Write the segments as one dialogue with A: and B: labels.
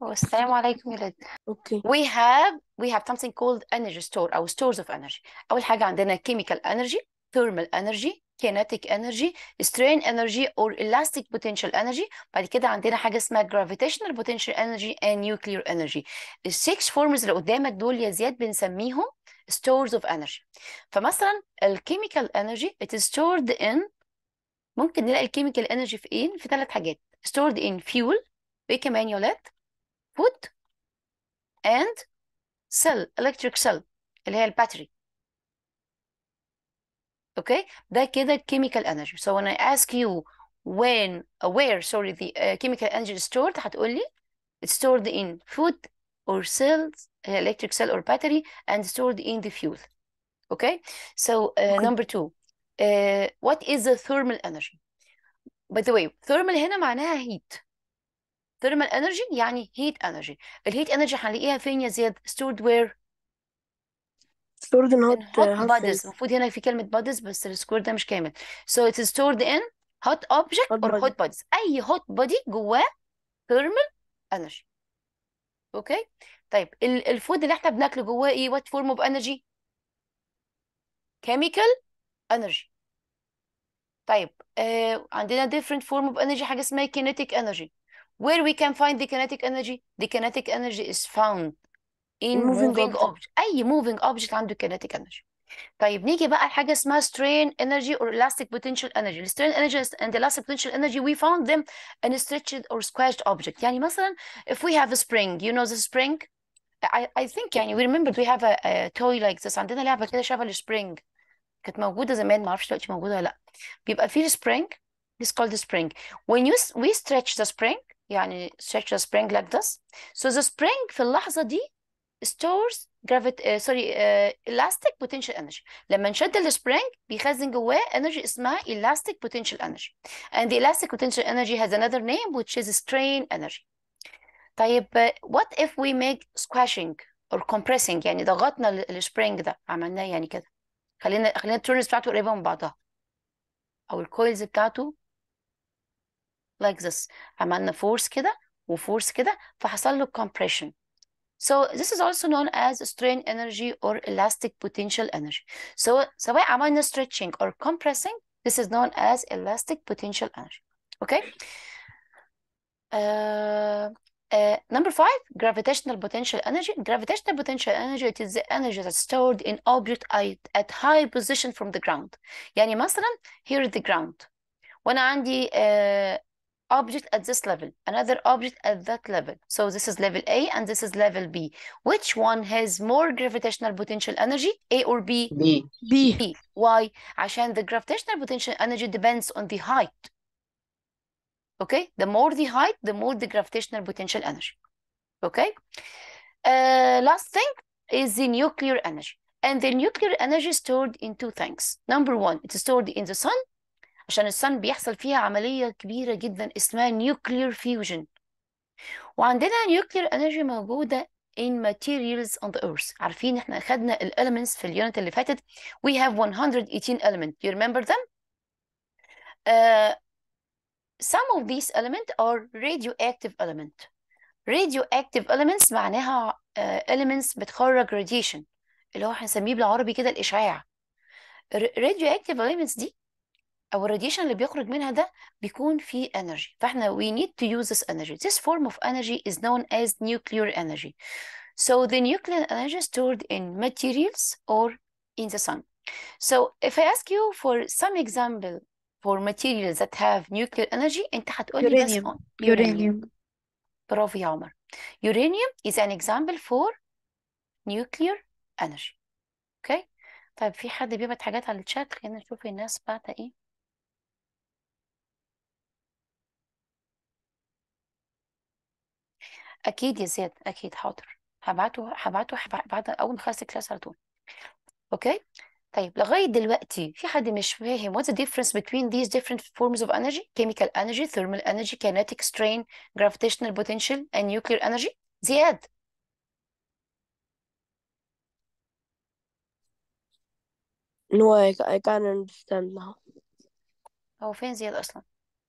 A: والسلام عليكم يا ولد اوكي وي هاف وي هاف سمثينج كولد انرجي ستور او ستورز اوف انرجي اول حاجه عندنا كيميكال انرجي ثيرمال انرجي كينيتيك انرجي سترين انرجي او الاستيك بوتنشال انرجي بعد كده عندنا حاجه اسمها جرافيتيشنال بوتنشال انرجي اند نيوكلير انرجي السكس فورمز اللي قدامك دول يا زياد بنسميهم ستورز اوف انرجي فمثلا الكيميكال انرجي ات ستورد ان ممكن نلاقي الكيميكال انرجي في ايه في ثلاث حاجات ستورد ان فيول ايه كمان يا ولاد Food and cell electric cell اللي هي الباتري okay. ده كده chemical energy so when I ask you when where sorry the uh, chemical energy is stored هتقول لي it's stored in food or cells electric cell or battery and stored in the fuel okay so uh, okay. number two uh, what is the thermal energy by the way thermal هنا معناها heat thermal energy يعني heat energy الهيت energy هنلاقيها فين يا زياد stored where stored in hot, hot uh, bodies المفروض هنا في كلمه bodies بس السكوير ده مش كامل so it is stored in hot object hot or body. hot bodies اي hot body جواه thermal energy اوكي طيب الفود اللي احنا بناكله جواه ايه what form of energy chemical energy طيب آه عندنا different form of energy حاجه اسمها kinetic energy Where we can find the kinetic energy? The kinetic energy is found in moving, moving object. object. أي moving object عنده kinetic energy. طيب نيجي بقى لحاجة اسمها strain energy or elastic potential energy. The strain energy and the elastic potential energy we found them in a stretched or squashed object. يعني مثلا if we have a spring, you know the spring? I, I think يعني we remembered we have a, a toy like this عندنا لعبة كده شبه السبرينج كانت موجودة زمان معرفش دلوقتي موجودة ولا لأ. بيبقى في spring this called the spring. When you we stretch the spring يعني stretch the spring like this so the spring في اللحظة دي stores gravity uh, sorry uh, elastic potential energy لما نشد ال spring بيخزن جواه energy اسمها elastic potential energy and the elastic potential energy has another name which is strain energy طيب uh, what if we make squashing or compressing يعني ضغطنا ال spring ده عملناه يعني كده خلينا خلينا turns بتاعته قريبه من بعضها او الكويلز بتاعته like this عملنا force كده و force كده فحصل له compression So this is also known as strain energy or elastic potential energy. So سواء عملنا stretching or compressing, this is known as elastic potential energy. Okay? Uh, uh, number five, gravitational potential energy. Gravitational potential energy, it is the energy that's stored in object at, at high position from the ground. يعني مثلا, here is the ground. وانا عندي uh, object at this level, another object at that level. So this is level A and this is level B. Which one has more gravitational potential energy, A or B? B. B. B. Why? عشان the gravitational potential energy depends on the height. Okay, the more the height, the more the gravitational potential energy. Okay, uh, last thing is the nuclear energy. And the nuclear energy is stored in two things. Number one, it's stored in the sun. عشان الصن بيحصل فيها عملية كبيرة جدا اسمها نيوكلير فيوجن وعندنا نيوكلير انرجي موجودة in materials on the earth عارفين احنا اخدنا elements في اليونت اللي فاتت we have 118 element you remember them uh, some of these elements are radioactive elements radioactive elements معناها uh, elements بتخرج radiation اللي هو هنسميه بالعربي كده الاشعاع radioactive elements دي او الراديشن اللي بيخرج منها ده بيكون فيه energy فاحنا we need to use this energy this form of energy is known as nuclear energy so the nuclear energy stored in materials or in the sun so if I ask you for some example for materials that have nuclear energy انت هتقولي بس uranium. uranium برافو يا عمر uranium is an example for nuclear energy okay طيب في حد بيبعت حاجات على الشات خلينا نشوف الناس بعت ايه اكيد يا زياد اكيد حاضر هبعته هبعته بعد اول ما اخلص الكلاس على طول اوكي طيب لغايه دلوقتي في حد مش فاهم what's the difference between these different forms of energy chemical energy thermal energy kinetic strain gravitational potential and nuclear energy زياد
B: No, I, I can't understand now.
A: هو فين زياد اصلا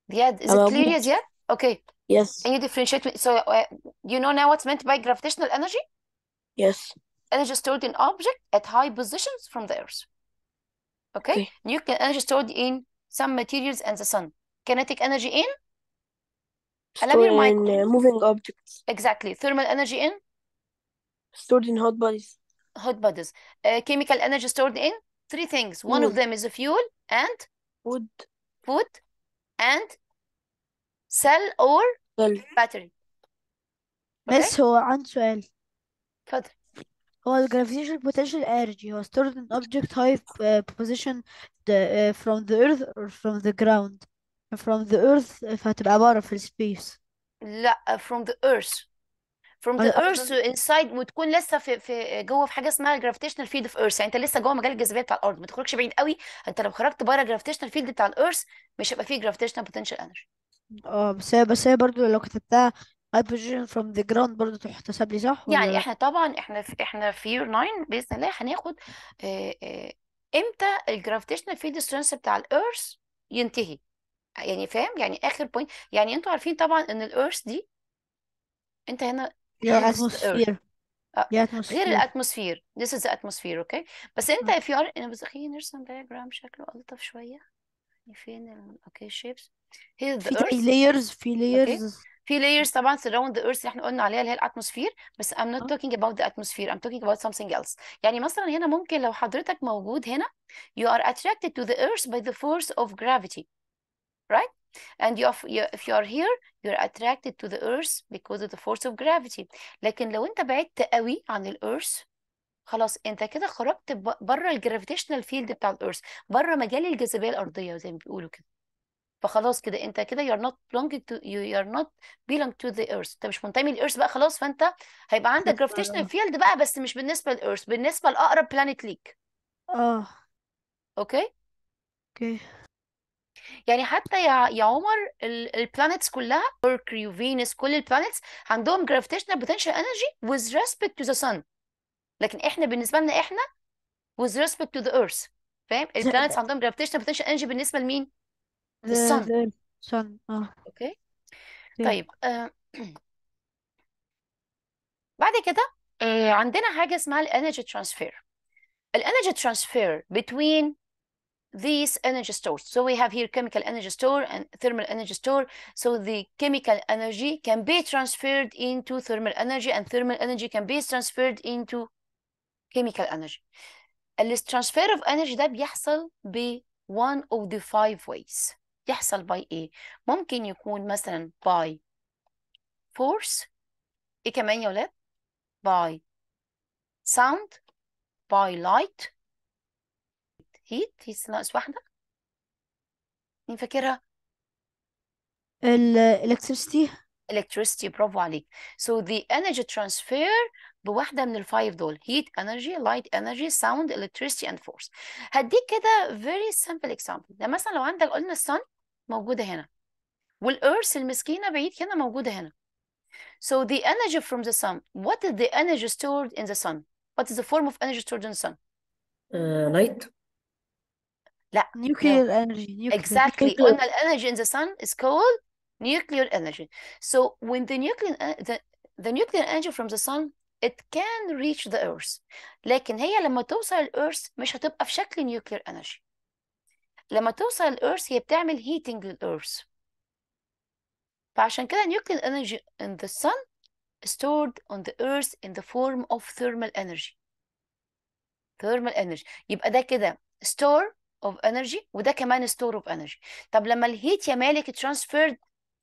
A: زياد is it clear يا زياد Okay. Yes. And you differentiate. so uh, you know now what's meant by gravitational energy? Yes. Energy stored in object at high positions from the Earth. Okay. okay. Nuclear energy stored in some materials and the sun. Kinetic energy in? Stored in uh, moving objects. Exactly. Thermal energy in? Stored in hot bodies. Hot bodies. Uh, chemical energy stored in? Three things. One mm. of them is a fuel and? Wood. Food and cell or حلو. battery
C: هو عندي سؤال اتفضل هو ال gravitational potential energy هو stored in object high uh, position the, uh, from the earth or from the ground from the earth فهتبقى بره في space
A: لا from the earth from the earth to inside وتكون لسه في في جوه في حاجه اسمها gravitational field of earth يعني انت لسه جوه مجال الجاذبيه بتاع الارض ما تخرجش بعيد قوي انت لو خرجت بره gravitational field بتاع الارث مش هيبقى فيه gravitational potential energy
C: اه بس هي بس هي برضه لو كتبتها high from the ground برضه تحتسب لي صح ولا يعني لا؟ احنا
A: طبعا احنا في احنا في يور 9 باذن الله هناخد آه، آه، امتى الجرافيتيشنال فيلد سترينس بتاع الايرث ينتهي يعني فاهم يعني اخر بوينت يعني انتوا عارفين طبعا ان الايرث دي انت هنا دي هنا earth آه، atmosphere آه، دي غير atmosphere الاتموسفير this is the atmosphere okay بس انت if you are بس خلينا نرسم diagram شكله الطف شويه يعني فين ال okay shapes هي ذا في ايرث
C: layers في لايرز layers
A: في layers طبعا surround the earth اللي احنا قلنا عليها اللي هي الاتموسفير بس I'm not توكينج talking about the atmosphere I'm talking about something else يعني مثلا هنا ممكن لو حضرتك موجود هنا you are attracted to the earth by the force of gravity right and you are, you, if you are here you are attracted to the earth because of the force of gravity لكن لو انت بعدت قوي عن الارث خلاص انت كده خرجت بره الجرافيتيشنال فيلد بتاع الارث بره مجال الجاذبيه الارضيه زي ما بيقولوا كده فخلاص كده انت كده you're not belonging to you you're not belong to the earth انت مش منتمي للارث بقى خلاص فانت هيبقى عندك gravitational field بقى بس مش بالنسبه للارث بالنسبه لاقرب بلانيت ليك اه اوكي اوكي يعني حتى يا يا عمر البلانيتس كلها ميركوري وفينوس كل البلانيتس عندهم gravitational potential energy with respect to the sun لكن احنا بالنسبه لنا احنا with respect to the earth فاهم البلانيتس عندهم gravitational potential energy بالنسبه لمين the eh, sun
C: the sun اه اوكي yeah. طيب
A: آه بعد كده آه عندنا حاجه اسمها الانرجي ترانسفير energy transfer between these energy stores. So we have here chemical energy store and thermal energy store. So the chemical energy can be transferred into thermal energy and thermal energy can be transferred into chemical energy. And this transfer of energy ده بيحصل ب one of the five ways. يحصل باي ايه ممكن يكون مثلا باي force ايه كمان يا ولاد باي sound باي light heat هي ناقص واحدة مين فاكرها
C: electricity
A: electricity برافو عليك so the energy transfer بواحدة من الفايف دول heat energy light energy sound electricity and force هديك كده very simple example ده مثلا لو عندك قلنا sun موجودة هنا والارث المسكينة بعيد هنا موجودة هنا So the energy from the sun what is the energy stored in the sun what is the form of energy stored in the sun uh, light لا nuclear no. energy nuclear. exactly nuclear. the energy in the sun is called nuclear energy so when the nuclear the, the nuclear energy from the sun it can reach the earth لكن هي لما توصل الارث مش هتبقى في شكل nuclear energy لما توصل الإيرث هي بتعمل هيتنج للإيرث فعشان كده nuclear energy in the sun stored on the earth in the form of thermal energy thermal energy يبقى ده كده store of energy وده كمان store of energy طب لما الهيت يا مالك transferred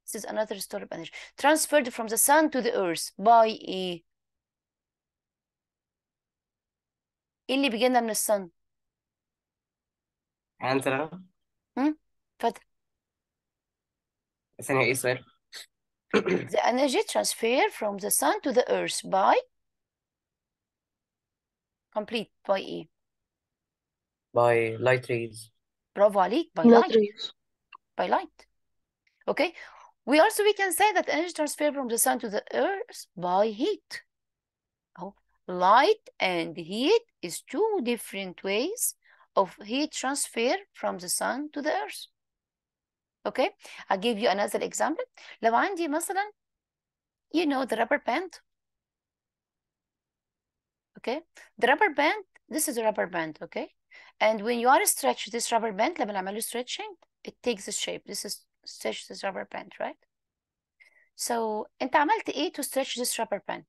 A: this is another store of energy transferred from the sun to the earth by ايه؟ ايه اللي بيجي لنا من السن؟
B: عنترة اتفضل ثانية ايه السؤال؟
A: The energy transfer from the sun to the earth by complete by ايه؟
B: by light rays
A: برافو عليك by light rays by light okay we also we can say that energy transfer from the sun to the earth by heat oh light and heat is two different ways of heat transfer from the sun to the earth okay I'll give you another example لو عندي مثلا you know the rubber band okay the rubber band this is a rubber band okay and when you are stretching this rubber band لما نعمله stretching it takes a shape this is stretch this rubber band right so انت عملت ايه to stretch this rubber band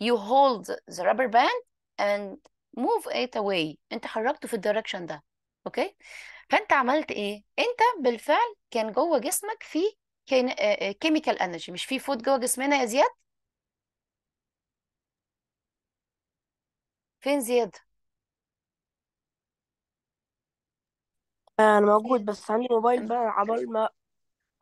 A: you hold the rubber band and موف ايت اواي انت حركته في الدايركشن ده اوكي فانت عملت ايه انت بالفعل كان جوه جسمك في كيميكال انرجي آه، آه، مش في فوت جوه جسمنا يا زياد فين زياد
B: انا موجود بس عندي موبايل
A: بقى عبال ما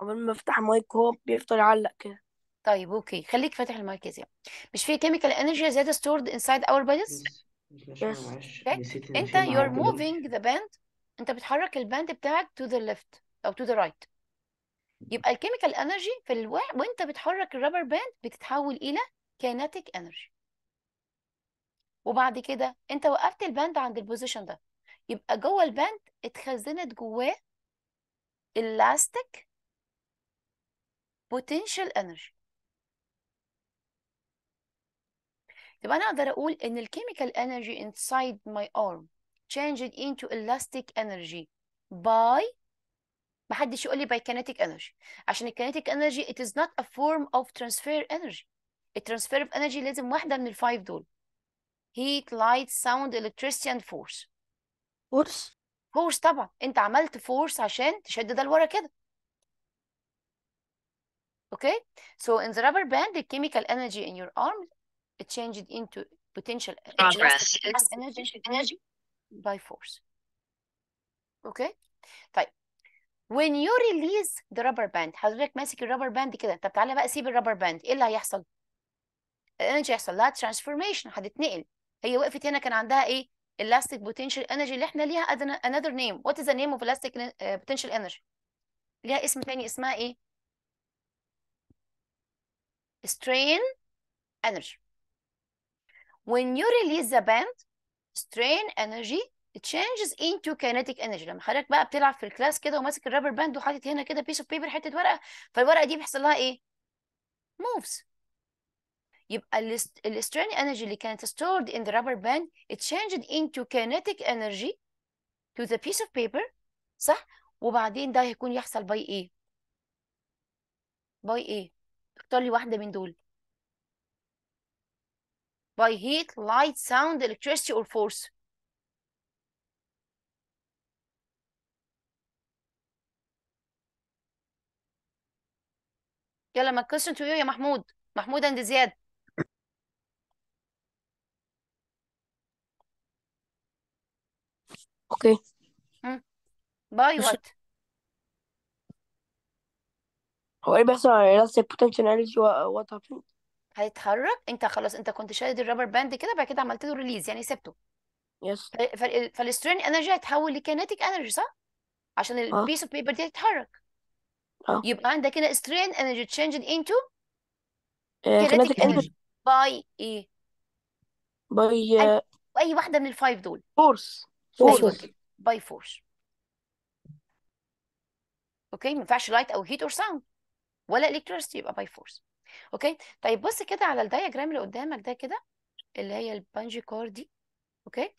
A: عبال ما افتح مايك هو بيفضل يعلق كده طيب اوكي خليك فاتح المايك يا زياد مش في كيميكال انرجي زياده ستورد انسايد اور بوديز انت في you're moving the band انت بتحرك الباند بتاعك to the left او to the right يبقى الكيميكال انرجي في الو... وانت بتحرك الرابر باند بتتحول الى كيناتيك انرجي وبعد كده انت وقفت الباند عند البوزيشن ده يبقى جوه الباند اتخزنت جواه elastic potential energy طب انا اقدر اقول ان الكيميكال انرجي inside my arm changed into elastic energy by محدش يقول لي by kinetic energy عشان الكينيتيك energy it is not a form of transfer energy الترانسفير اوف energy لازم واحده من الفايف دول heat light sound electricity and force force force طبعا انت عملت force عشان تشد ده لورا كده Okay, so in the rubber band, the chemical energy in your arm changed into potential progress energy, energy by force okay طيب when you release the rubber band حضرتك ماسك الرابر باند كده طب تعالى بقى سيب الرابر باند ايه اللي هيحصل energy هيحصل لها transformation هتتنقل هي وقفت هنا كان عندها ايه elastic potential energy اللي احنا ليها another name what is the name of elastic potential energy ليها اسم تاني اسمها ايه strain energy when you release the band strain energy it changes into kinetic energy لما حضرتك بقى بتلعب في الكلاس كده وماسك الرابر باند وحاطط هنا كده بيس اوف بيبر حته ورقه فالورقه دي بيحصل لها ايه؟ moves يبقى السترين energy اللي كانت stored in the rubber band it changed into kinetic energy to the piece of paper صح؟ وبعدين ده هيكون يحصل باي ايه؟ باي ايه؟ اختار لي واحده من دول by heat, light, sound, electricity, or force? يلا my question to you يا محمود محمود and زياد Okay. Hmm. By what?
B: هو ايه بيحصل على نفس potential energy what happened?
A: هيتحرك انت خلاص انت كنت شادد الرابر باند كده بعد كده عملت له ريليز يعني سبته يس فالسترين انرجي هيتحول لكينيتيك انرجي صح؟ عشان البيس اوف بيبر دي هتتحرك اه يبقى عندك هنا سترين انرجي تشينج انتو
B: كينيتيك انرجي
A: باي ايه؟ باي اي واحده من الفايف دول فورس فورس باي فورس اوكي ما ينفعش لايت او هيت اور ساوند ولا الكترستي يبقى باي فورس اوكي طيب بص كده على الدايجرام اللي قدامك ده كده اللي هي البانجي كور دي اوكي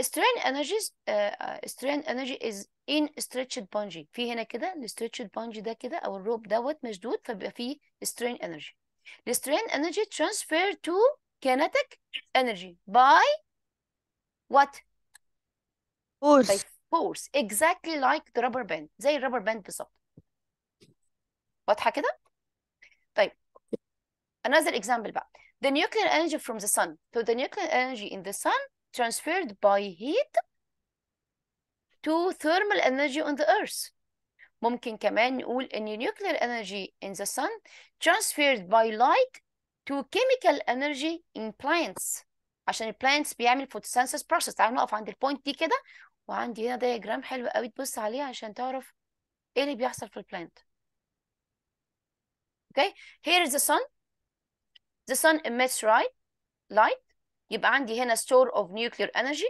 A: سترين انرجيز سترين انرجي از ان ستريتشد بانجي في هنا كده الستريتشد بانجي ده كده او الروب دوت مشدود فبيبقى فيه سترين انرجي السترين انرجي ترانسفير تو كينيتيك انرجي باي وات فورس فورس اكزاكتلي لايك ذا رابر باند زي الرابر باند بالظبط واضحه كده Another example بقى. The nuclear energy from the sun. So the nuclear energy in the sun transferred by heat to thermal energy on the earth. ممكن كمان نقول إن nuclear energy in the sun transferred by light to chemical energy in plants. عشان plants بيعمل photosynthesis process تعالوا نقف عند البوينت دي كده وعندي هنا diagram حلو قوي تبص عليه عشان تعرف ايه اللي بيحصل في البلانت. Okay, here is the sun the sun emits right light يبقى عندي هنا store of nuclear energy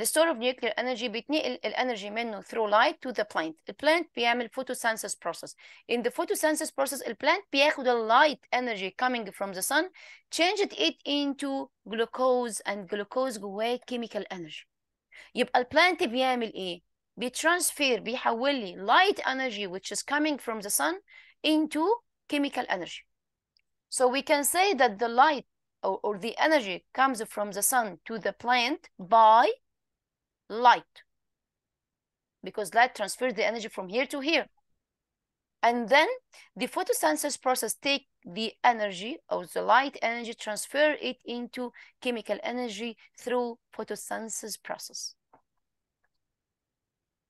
A: The store of nuclear energy بتنقل the energy منه through light to the plant The plant بيعمل photosynthesis process in the photosynthesis process the plant بياخد the light energy coming from the sun changed it into glucose and glucose جواه chemical energy يبقى be in بيعمل ايه بيترانسفير بيحول لي light energy which is coming from the sun into chemical energy so we can say that the light or, or the energy comes from the sun to the plant by light. Because light transfers the energy from here to here. And then the photosynthesis process take the energy or the light energy, transfer it into chemical energy through photosynthesis process.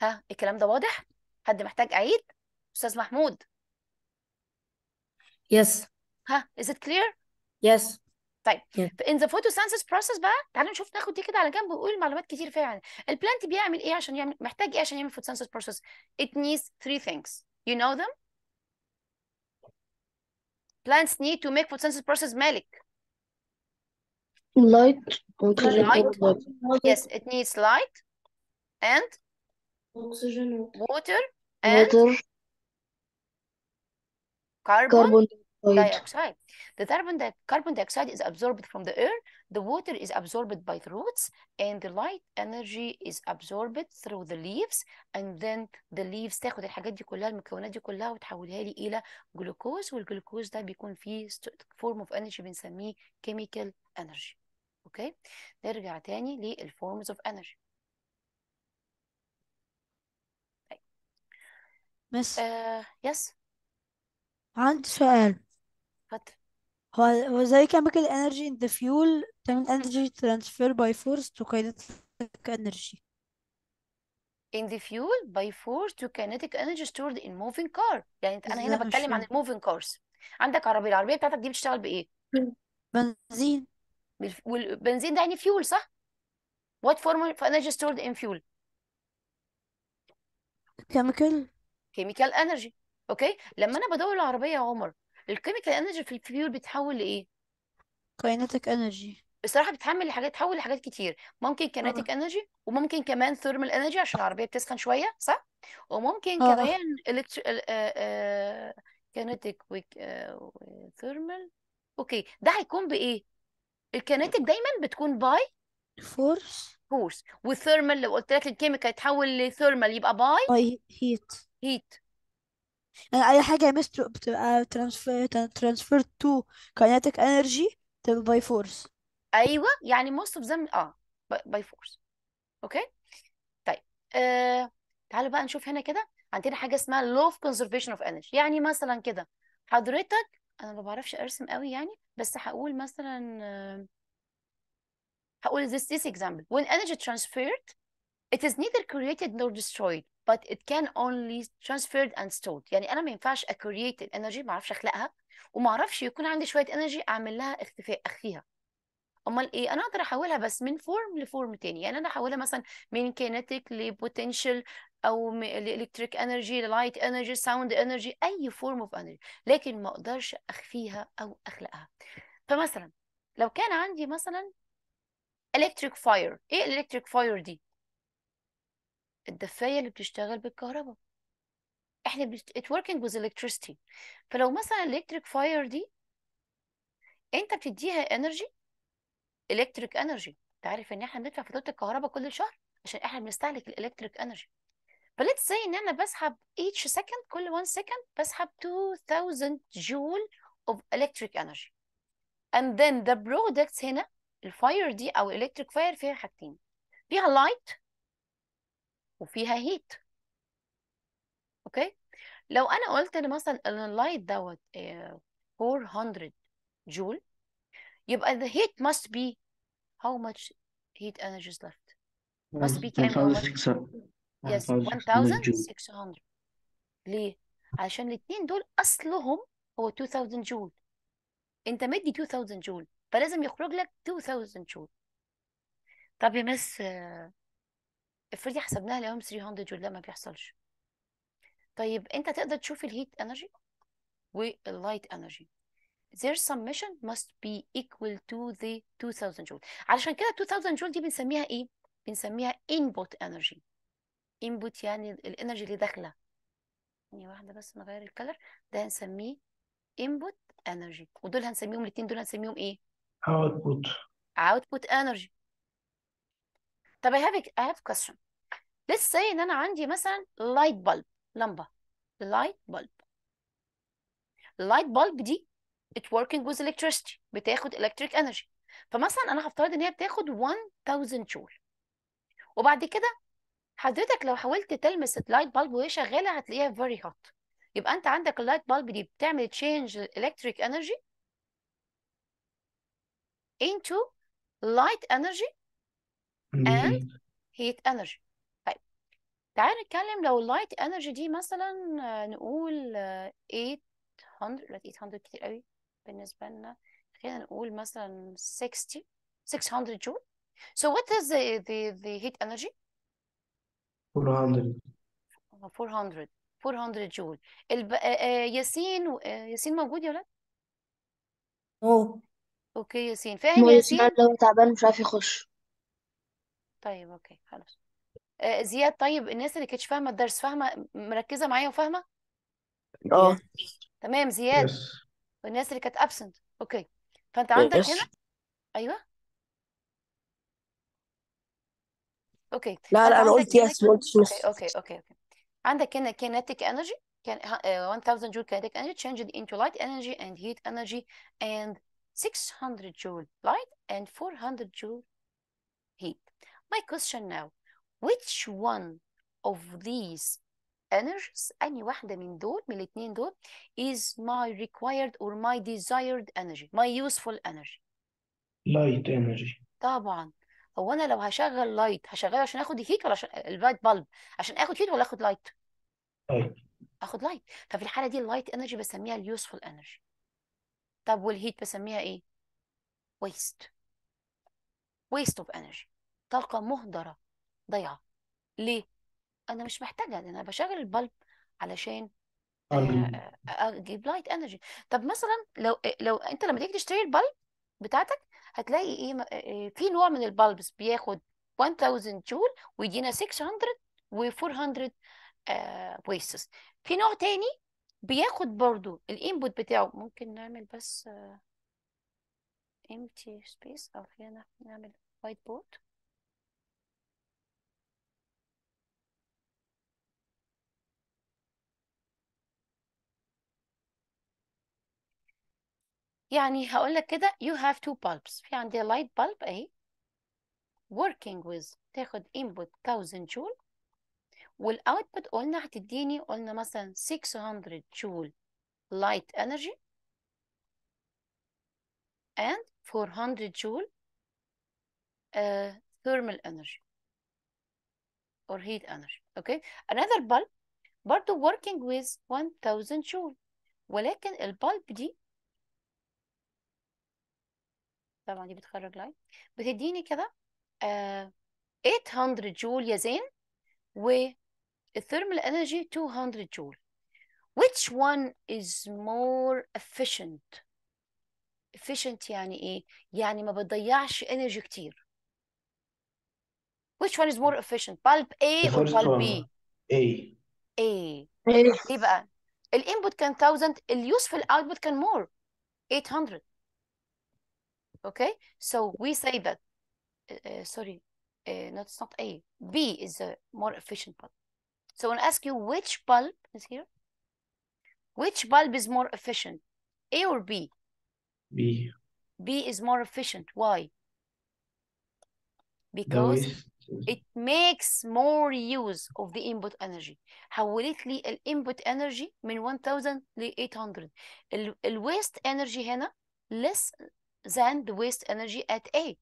A: ها الكلام ده واضح؟ حد محتاج أعيد؟ أستاذ محمود. Yes, ها is it clear yes طيب In the photosynthesis process بقى تعالوا نشوف ناخد دي كده على جنب وقول معلومات كتير فيها عنها البلانت بيعمل ايه عشان يعمل محتاج ايه عشان يعمل photosynthesis process it needs three things you know them plants need to make photosynthesis process مالك
B: light light.
A: yes it needs light and oxygen water and water. carbon, carbon dioxide. The carbon, di carbon dioxide is absorbed from the air, the water is absorbed by the roots, and the light energy is absorbed through the leaves, and then the leaves تاخد الحاجات دي كلها المكونات دي كلها وتحولها لي إلى جلوكوز والجلوكوز ده بيكون فيه form of energy بنسميه chemical energy. اوكي okay. نرجع تاني للforms of energy. Yes. آه يس
C: عندي سؤال هو زي كيميكال انرجي in the fuel تعمل energy ترانسفير by force to kinetic
A: energy in the fuel by force to kinetic energy stored in moving car يعني انا هنا بتكلم عن الموفينج كارز عندك عربيه العربيه بتاعتك دي بتشتغل بايه بنزين والبنزين ده يعني فيول صح what form of energy stored in fuel chemical chemical energy اوكي لما انا بدور العربيه يا عمر الكيميكال انرجي في الفيول بيتحول لايه كاينتيك انرجي بصراحه بتحمل لحاجات تحول لحاجات كتير ممكن كينيتيك انرجي آه. وممكن كمان ثيرمال انرجي عشان العربيه بتسخن شويه صح وممكن آه. كمان الكترو كينيتيك وثيرمال اوكي ده هيكون بايه الكينيتيك دايما بتكون باي فورس فورس والثيرمال لو قلت لك الكيميكال يتحول لثيرمال يبقى باي باي هيت هيت
C: يعني اي حاجه مستر بتبقى ترانسفير ترانسفير تو كاينتيك انرجي تبقى باي فورس
A: ايوه يعني موست اوف ذم اه باي فورس اوكي طيب آه تعالوا بقى نشوف هنا كده عندنا حاجه اسمها لو اوف كونزرفيشن اوف انرجي يعني مثلا كده حضرتك انا ما بعرفش ارسم قوي يعني بس هقول مثلا آه، هقول this this example when energy transferred it is neither created nor destroyed but it can only transferred and stored يعني انا ما ينفعش اكريت الانرجي ما اعرفش اخلقها وما اعرفش يكون عندي شويه انرجي اعمل لها اختفاء اخفيها امال ايه انا اقدر احولها بس من فورم لفورم تاني يعني انا احولها مثلا من كينيتيك لبوتنشال او لالكتريك انرجي للايت انرجي ساوند انرجي اي فورم اوف انرجي لكن ما اقدرش اخفيها او اخلقها فمثلا لو كان عندي مثلا electric fire ايه electric fire دي الدفايه اللي بتشتغل بالكهرباء احنا بت... it working with electricity فلو مثلا electric fire دي انت بتديها energy electric energy تعرف ان احنا بندفع فاتوره الكهرباء كل شهر عشان احنا بنستهلك الالكتريك انرجي فليتس سي ان انا بسحب each second كل 1 second بسحب 2000 جول of electric energy and then the products هنا الفاير دي او electric fire فيها حاجتين فيها light وفيها هيت اوكي لو انا قلت ان مثلا ان اللايت دوت 400 آه، جول يبقى the heat must be how much heat energy is left must be كام 1600 yes 1600 ليه عشان الاثنين دول اصلهم هو 2000 جول انت مدي 2000 جول فلازم يخرج لك 2000 جول طب يا مس افرضي حسبناها لهم 300 ولا ما بيحصلش طيب انت تقدر تشوف الهيت انرجي واللايت انرجي their summation must be equal to the 2000 جول علشان كده 2000 جول دي بنسميها ايه بنسميها input energy input يعني الانرجي اللي داخله ثانيه يعني واحده بس نغير الكلر ده هنسميه input energy ودول هنسميهم الاثنين دول هنسميهم ايه output output energy طب I have a, I have a question let's say ان انا عندي مثلا light bulb لمبه light bulb light bulb دي it working with electricity بتاخد electric energy فمثلا انا هفترض ان هي بتاخد 1000 جول وبعد كده حضرتك لو حاولت تلمس اللايت بالب وهي شغاله هتلاقيها فيري هوت يبقى انت عندك اللايت بالب دي بتعمل تشينج الكتريك انرجي into light energy and heat energy طيب تعال نتكلم لو اللايت energy دي مثلا آه، نقول 800 آه، 800 كتير قوي بالنسبة لنا خلينا نقول مثلا 60 600 جول so what is the the the heat energy 400 400 400 جول الب... آه، ياسين ياسين موجود يا ولاد اوه اوكي ياسين فاهم ياسين لو
B: هو تعبان مش عارف يخش
A: طيب اوكي خلاص آه، زياد طيب الناس اللي كانتش فاهمه الدرس فاهمه مركزه معايا وفاهمه اه تمام زياد يس والناس اللي كانت ابسنت اوكي فانت آه، عندك يس هنا ايوه اوكي لا فانت لا انا عندك قلت يس ما قلتش يس اوكي اوكي اوكي عندك هنا كينيتيك energy 1000 آه، joule كينيتيك energy changed into light energy and heat energy and 600 joule light and 400 joule My question now which one of these energies أني واحدة من دول من الاثنين دول is my required or my desired energy my useful energy
B: light energy
A: طبعا هو انا لو هشغل light هشغله عشان اخد heat ولا عشان light bulb, عشان اخد heat ولا اخد light light اخد light ففي الحاله دي light energy بسميها useful energy طب والheat بسميها ايه waste waste of energy طاقة مهدرة ضيعة ليه؟ أنا مش محتاجة أنا بشغل البلب علشان آه، آه، أجيب لايت انرجي طب مثلا لو لو أنت لما تيجي تشتري البلب بتاعتك هتلاقي إيه آه، في نوع من البلبس بياخد 1000 جول ويدينا 600 و 400 ويستس في نوع تاني بياخد برضو الانبوت بتاعه ممكن نعمل بس امتي سبيس أو خلينا نعمل وايت بورد يعني هقول لك كده you have two bulbs في عندي light bulb اهي working with تاخد input 1000 جول output قلنا هتديني قلنا مثلا 600 جول light energy and 400 جول uh, thermal energy or heat energy okay another bulb برضو working with 1000 جول ولكن البلب دي طبعا دي بتخرج لايت بتديني كده uh, 800 جول يا زين و الثيرمال انرجي 200 جول which one is more efficient efficient يعني ايه يعني ما بتضيعش انرجي كتير which one is more efficient bulb A or bulb B
B: A A
A: ايه بقى الانبوت كان 1000 اليوسفل اوتبوت كان مور 800 Okay, so we say that, uh, sorry, uh, no, it's not A. B is a more efficient bulb. So I'll ask you which bulb is here, which bulb is more efficient, A or B? B. B is more efficient. Why? Because it makes more use of the input energy How لي input energy Mean one thousand eight hundred. ل 800 ال energy هنا less than the waste energy at A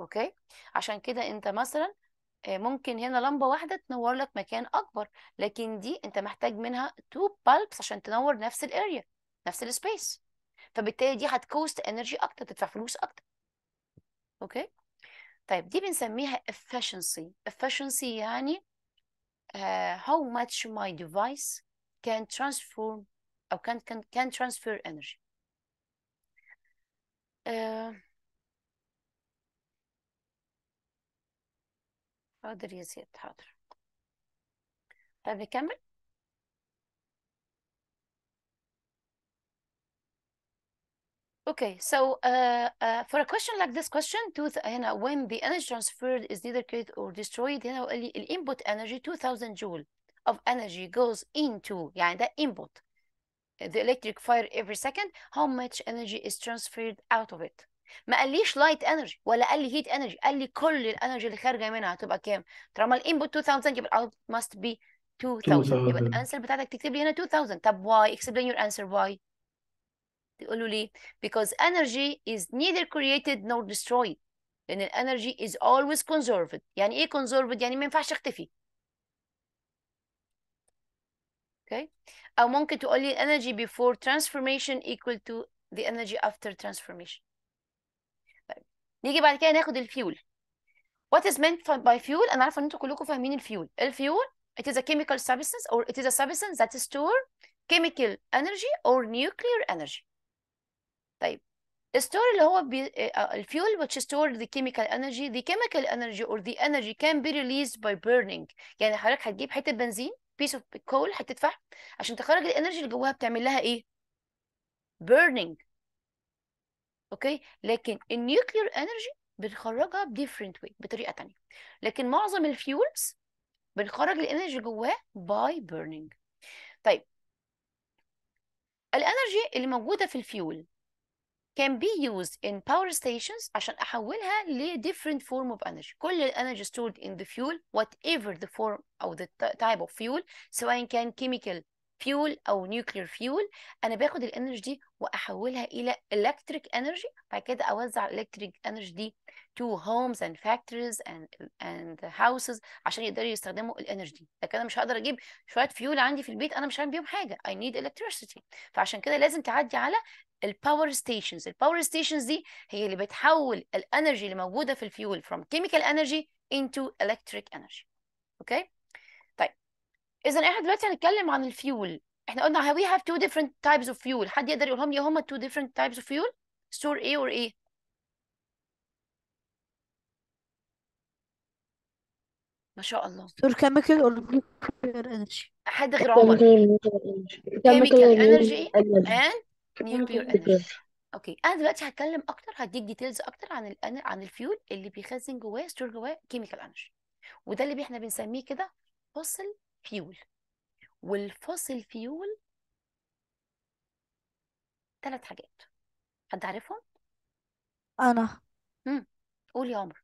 A: اوكي عشان كده انت مثلا آه، ممكن هنا لمبة واحدة تنور لك مكان أكبر لكن دي أنت محتاج منها تو bulbs عشان تنور نفس الاريا نفس السبيس فبالتالي دي هتكوست انرجي أكتر تدفع فلوس أكتر أوكي طيب دي بنسميها efficiency efficiency يعني uh, how much my device can transform أو can can can transfer energy Uh, حاضر يا زياد حاضر طب نكمل Okay, so uh, uh, for a question like this question, uh, when the energy transferred is neither created or destroyed, you know, the input energy 2000 joule of energy goes into yeah, the input the electric fire every second, how much energy is transferred out of it. ما قاليش light energy ولا قال heat energy، قال لي كل الانرجي اللي خارجه منها هتبقى كام؟ طالما الانبوت 2000 يبقى الاوت must be 2000 يبقى الانسر بتاعتك تكتب هنا 2000، طب why؟ explain your answer why؟ تقولوا لي because energy is neither created nor destroyed. لان الانرجي is always conserved، يعني ايه conserved؟ يعني ما ينفعش تختفي. okay I want to only energy before transformation equal to the energy after transformation نيجي بعد كده ناخد الفيول what is meant by fuel انا عارفه ان انتوا كلكم فاهمين الفيول الفيول it is a chemical substance or it is a substance that store chemical energy or nuclear energy طيب store اللي هو بي, uh, الفيول which store the chemical energy the chemical energy or the energy can be released by burning يعني حضرتك هتجيب حته بنزين بيس اوف كول حته فحم عشان تخرج الانرجي اللي جواها بتعمل لها ايه بيرنينج اوكي لكن النيوكلير انرجي بنخرجها بديفرنت واي بطريقه ثانيه لكن معظم الفيولز بنخرج الانرجي جواه باي بيرنينج طيب الانرجي اللي موجوده في الفيول can be used in power stations عشان احولها ل different form of energy كل energy stored in the fuel whatever the form او the type of fuel سواء كان chemical fuel او nuclear fuel انا باخد energy دي واحولها الى electric energy بعد كده اوزع electric energy دي تو هومز اند فاكتوريز اند اند هاوسز عشان يقدروا يستخدموا الانرجي لكن انا مش هقدر اجيب شويه فيول عندي في البيت انا مش هعمل بيهم حاجه اي نيد electricity فعشان كده لازم تعدي على الباور ستيشنز الباور ستيشنز دي هي اللي بتحول الانرجي اللي موجوده في الفيول from chemical energy into electric energy اوكي okay? طيب اذا احنا دلوقتي هنتكلم عن الفيول احنا قلنا we have two different types of fuel حد يقدر يقولهم لي هما two different types of fuel store A or A ما شاء الله
C: Pure كيميكال اور نيوكلير
A: انرجي حد غير عمر كيميكال انرجي اند نيوكلير انرجي اوكي انا دلوقتي هتكلم اكتر هديك ديتيلز اكتر عن الان عن الفيول اللي بيخزن جواه ستور جواه كيميكال انرجي وده اللي احنا بنسميه كده فوسل فيول والفوسل فيول ثلاث حاجات حد عارفهم؟ انا امم قول يا عمر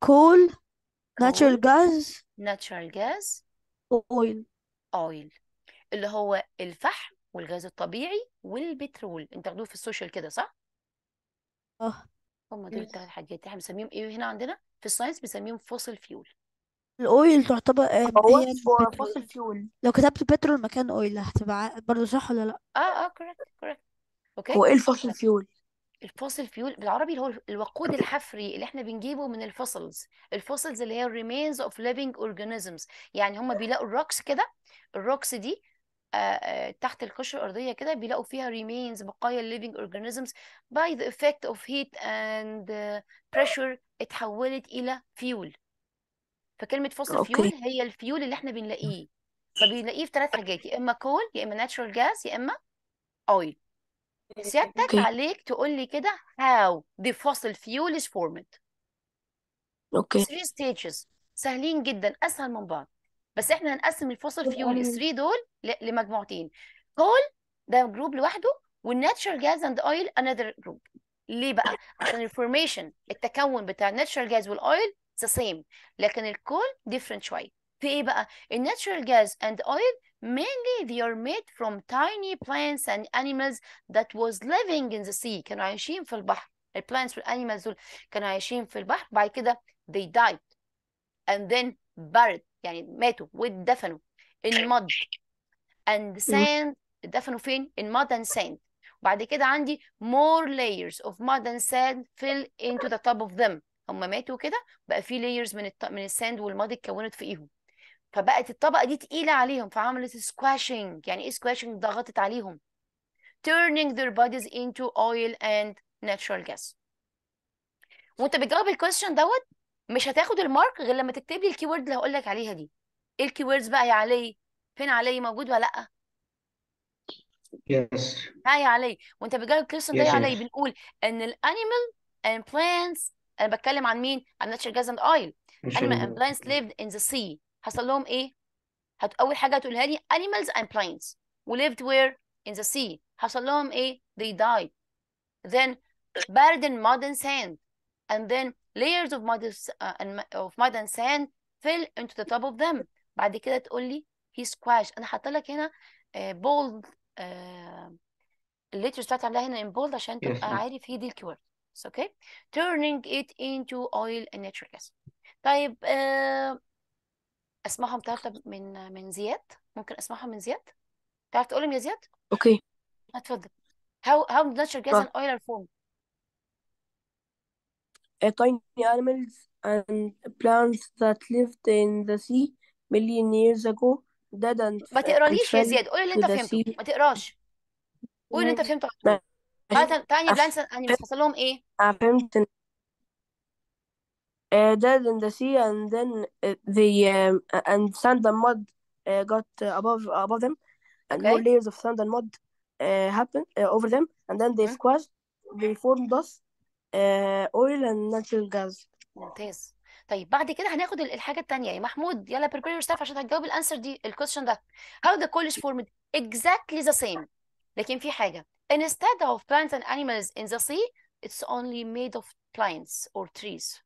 C: كول natural gas
A: natural gas oil oil اللي هو الفحم والغاز الطبيعي والبترول انت تاخدوه في السوشيال كده صح؟ اه هم دول الثلاث حاجات احنا بنسميهم ايه هنا عندنا؟ في الساينس بنسميهم فوسل فيول
C: الاويل تعتبر آه، هو فوسل فيول لو كتبت بترول مكان اويل هتبقى برضه صح ولا لا؟
A: اه اه كوريكت كوريكت اوكي وايه الفوسل فيول؟ الفوسل فيول بالعربي اللي هو الوقود الحفري اللي احنا بنجيبه من الفوسلز الفوسلز اللي هي الريمينز اوف ليفينج اورجانيزمز يعني هم بيلاقوا الروكس كده الروكس دي تحت القشره الارضيه كده بيلاقوا فيها ريمينز بقايا living اورجانيزمز باي ذا افكت اوف هيت اند بريشر اتحولت الى فيول فكلمه فوسل okay. فيول هي الفيول اللي احنا بنلاقيه فبنلاقيه في ثلاث حاجات يا اما كول يا اما ناتشرال جاز يا اما اويل سيادتك okay. عليك تقول لي كده how the fossil fuel is formed اوكي 3 stages سهلين جدا اسهل من بعض بس احنا هنقسم الفوسل فيول 3 دول لمجموعتين كول ده جروب لوحده والناتشر جاز اند اويل انذر جروب ليه بقى؟ عشان الفورميشن التكون بتاع الناتشر جاز والاويل ذا سيم لكن الكول ديفرنت شويه في ايه بقى؟ الناتشر جاز اند اويل Mainly they are made from tiny plants and animals that was living in the sea كانوا عايشين في البحر البلانتس والانيمالز دول كانوا عايشين في البحر بعد كده they died and then buried يعني ماتوا واتدفنوا in mud and mm. sand دفنوا فين in mud and sand بعد كده عندي more layers of mud and sand fill into the top of them هم ماتوا كده بقى في layers من الت... من الساند والماد اتكونت فوقيهم فبقت الطبقه دي تقيله عليهم فعملت سكواشنج يعني ايه سكواشنج ضغطت عليهم turning their bodies into oil and natural gas وانت بتجاوب الكويشن دوت مش هتاخد المارك غير لما تكتب لي الكي اللي هقول لك عليها دي ايه الكي بقى يا علي فين علي موجود ولا لا يس yes. هاي يا علي وانت بتجاوب الكويشن ده يا علي بنقول ان الانيمال اند بلانتس انا بتكلم عن مين عن ناتشر جاز اند اويل animal and plants lived in the sea حصل لهم ايه هت... اول حاجه تقولها لي animals and plants who lived where in the sea حصل لهم ايه they died then buried in mud and sand and then layers of mud uh, and, of mud and sand fell into the top of them بعد كده تقول لي he squashed انا حاطه لك هنا bold uh, الليترز بتاعتي عاملاها هنا in bold عشان تبقى yes. عارف هي دي الكيورد اوكي okay. turning it into oil and natural gas طيب uh, اسمعهم ثلاثه من من زياد ممكن اسمعهم من زياد تعرف تقولهم يا زياد اوكي اتفضل how how did natural gas and oil are formed tiny animals
B: and plants that lived in the sea million years ago and
A: ما تقراليش يا زياد قول اللي انت فهمته ما تقراش قول اللي انت فهمته تعالى بلانس animals حصل لهم ايه؟
B: فهمت Dead in the sea, and then the um, and sand and mud got above above them, and okay. more layers of sand and mud happened over them, and then they mm squashed, they formed dust, oil and natural gas.
A: ممتاز طيب بعد كده هناخد الحاجة التانية يا محمود يلا prepare yourself عشان هتجاوب الانسر دي الكويشن ده how the college formed exactly the same لكن في حاجة. instead of plants and animals in the sea it's only made of plants or trees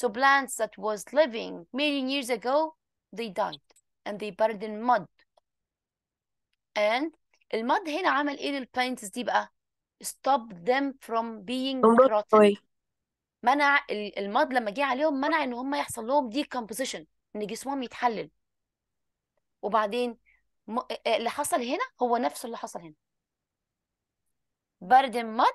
A: So plants that was living million years ago, they died and they buried in mud. And المد هنا عمل ايه للبلانتس دي بقى؟ stop them from being rotten. منع المد لما جه عليهم منع ان هم يحصل لهم decomposition ان جسمهم يتحلل. وبعدين اللي حصل هنا هو نفسه اللي حصل هنا. برد المد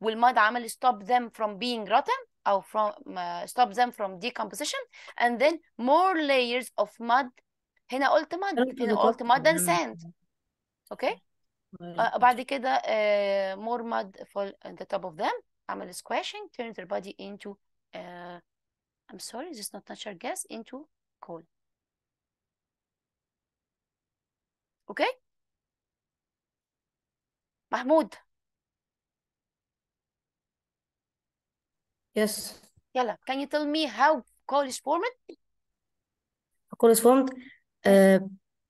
A: والمد عمل stop them from being rotten or from um, uh, stop them from decomposition and then more layers of mud هنا قلت mud هنا قلت mud and sand okay uh, بعد كده uh, more mud fall on the top of them اعمل squashing turn their body into uh, I'm sorry this is not natural gas into coal okay محمود Yes. Yala, can you tell me how coal is formed?
C: Coal is formed. Uh,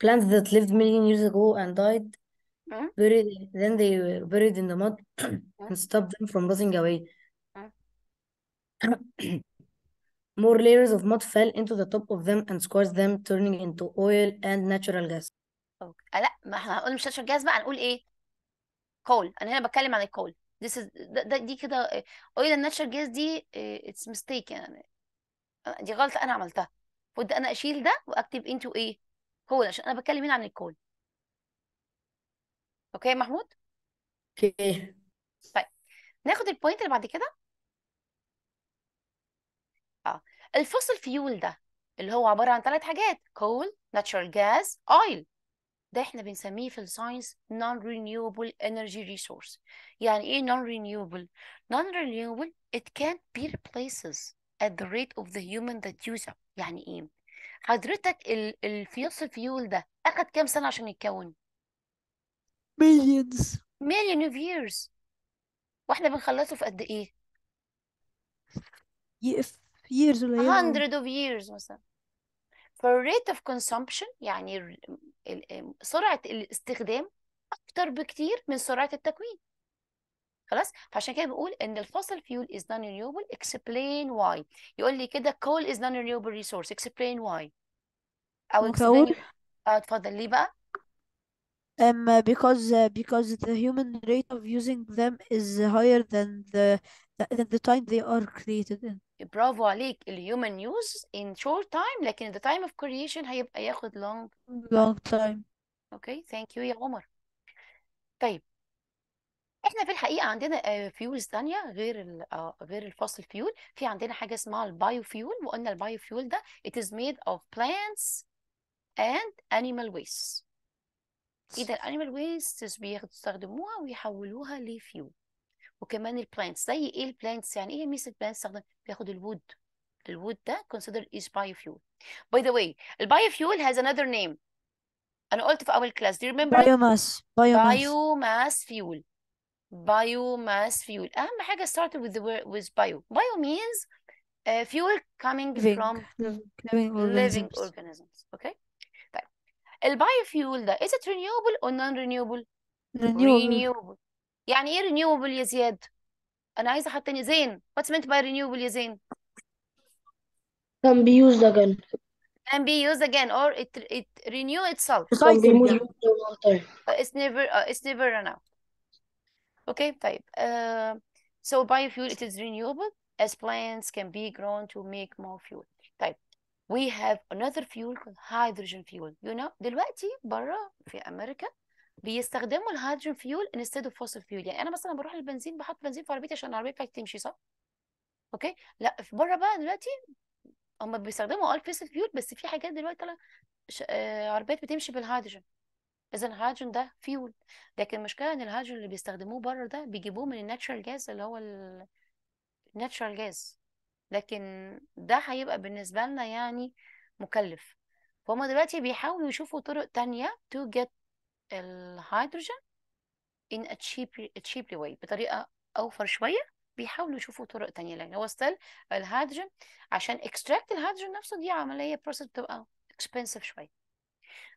C: plants that lived million years ago and died, mm buried, then they were buried in the mud and mm-hmm. stopped them from rotting away. Mm-hmm. More layers of mud fell into the top of them and squashed them, turning into oil and natural gas. Okay.
A: لا ما هنقول مش natural gas بقى هنقول ايه؟ coal انا هنا بتكلم عن الكول this is ده, ده دي كده آه، oil and natural gas دي اتس آه، ميستيك يعني آه، دي غلطه انا عملتها المفروض انا اشيل ده واكتب انتو ايه هو عشان انا بتكلم هنا عن الكون اوكي يا محمود
B: اوكي
A: طيب ناخد البوينت اللي بعد كده اه الفصل فيول ده اللي هو عباره عن ثلاث حاجات كول ناتشورال جاز اويل ده احنا بنسميه في الساينس non renewable energy resource يعني ايه non renewable non renewable it can't be replaces at the rate of the human that use them يعني ايه حضرتك الفيوس فيول ده اخد كام سنه عشان يتكون millions million of years واحنا بنخلصه في قد ايه years ولا years hundred of years مثلا per rate of consumption يعني سرعة الاستخدام أكتر بكتير من سرعة التكوين خلاص فعشان كده بقول ان fossil fuel is non renewable explain why يقول لي كده coal is non renewable resource explain why
C: او explain مكون
A: اه ليه بقى
C: Um, because uh, because the human rate of using them is higher than the than the time they are created in.
A: برافو عليك الهيومن نيوز in short time لكن the time of creation هيبقى ياخد long
C: long time
A: okay thank you يا عمر طيب احنا في الحقيقه عندنا فيولز آه، ثانيه غير آه، غير الفوسل فيول في عندنا حاجه اسمها البايو فيول وقلنا البايو فيول ده it is made of plants and animal waste ده الانيمال ويستس بيستخدموها ويحولوها لفيول وكمان البلانتس زي ايه البلانتس يعني ايه ميزه البلانتس استخدم بياخد الوود الوود ده considered is biofuel by the way biofuel has another name انا قلت the اول class. do you remember biomass biomass biomass fuel biomass fuel اهم حاجه started with the word with bio bio means uh, fuel coming from living, organisms. okay طيب البايوفيول ده is it renewable or non renewable, renewable. يعني ايه رينيوبل يا زياد انا عايزه حتى زين واتس مينت باي رينيوبل يا زين
B: Can be used again.
A: can be used again or it it renew itself uh, it's never uh, it's never run out okay طيب uh, so biofuel it is renewable as plants can be grown to make more fuel طيب we have another fuel called hydrogen fuel you know دلوقتي بره في امريكا بيستخدموا الهيدروجين فيول انستيد اوف فوسل فيول يعني انا مثلا بروح البنزين بحط بنزين في عربيتي عشان العربيه بتاعتي تمشي صح؟ اوكي لا في بره بقى دلوقتي هم بيستخدموا اول فوسل فيول بس في حاجات دلوقتي طالعه آه، عربيات بتمشي بالهيدروجين اذا الهيدروجين ده فيول لكن المشكله ان الهيدروجين اللي بيستخدموه بره ده بيجيبوه من الناتشرال جاز اللي هو الناتشرال جاز لكن ده هيبقى بالنسبه لنا يعني مكلف فهم دلوقتي بيحاولوا يشوفوا طرق تانية to get الهيدروجين in a cheaper, cheaper way بطريقة أوفر شوية بيحاولوا يشوفوا طرق تانية لأن هو ستيل الهيدروجين عشان اكستراكت الهيدروجين نفسه دي عملية process بتبقى expensive شوية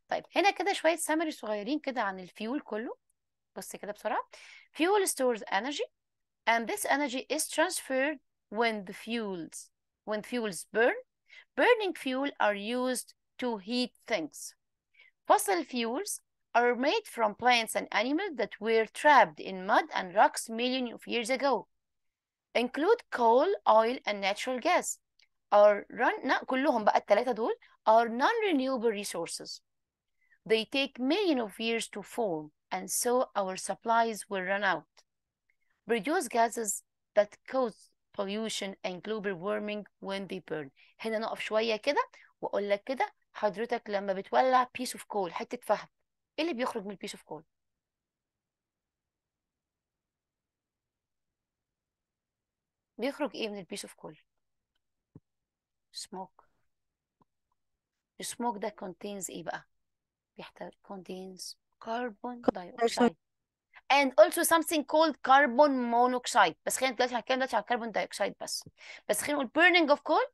A: طيب هنا كده شوية summary صغيرين كده عن الفيول كله بص كده بسرعة fuel stores energy and this energy is transferred when the fuels when fuels burn burning fuel are used to heat things fossil fuels are made from plants and animals that were trapped in mud and rocks millions of years ago include coal, oil, and natural gas are run كلهم are non-renewable resources. They take millions of years to form and so our supplies will run out. Produce gases that cause pollution and global warming when they burn. هنا نقف شوية كده وأقول لك كده حضرتك لما بتولع piece of coal حتة فحم ايه اللي بيخرج من البيش اوف كول بيخرج ايه من البيش اوف كول سموك السموك ده contains ايه بقى بيحتوي contains carbon dioxide and also something called carbon monoxide بس خلينا دلوقتي هنتكلم دلوقتي على carbon dioxide بس بس خلينا نقول burning of coal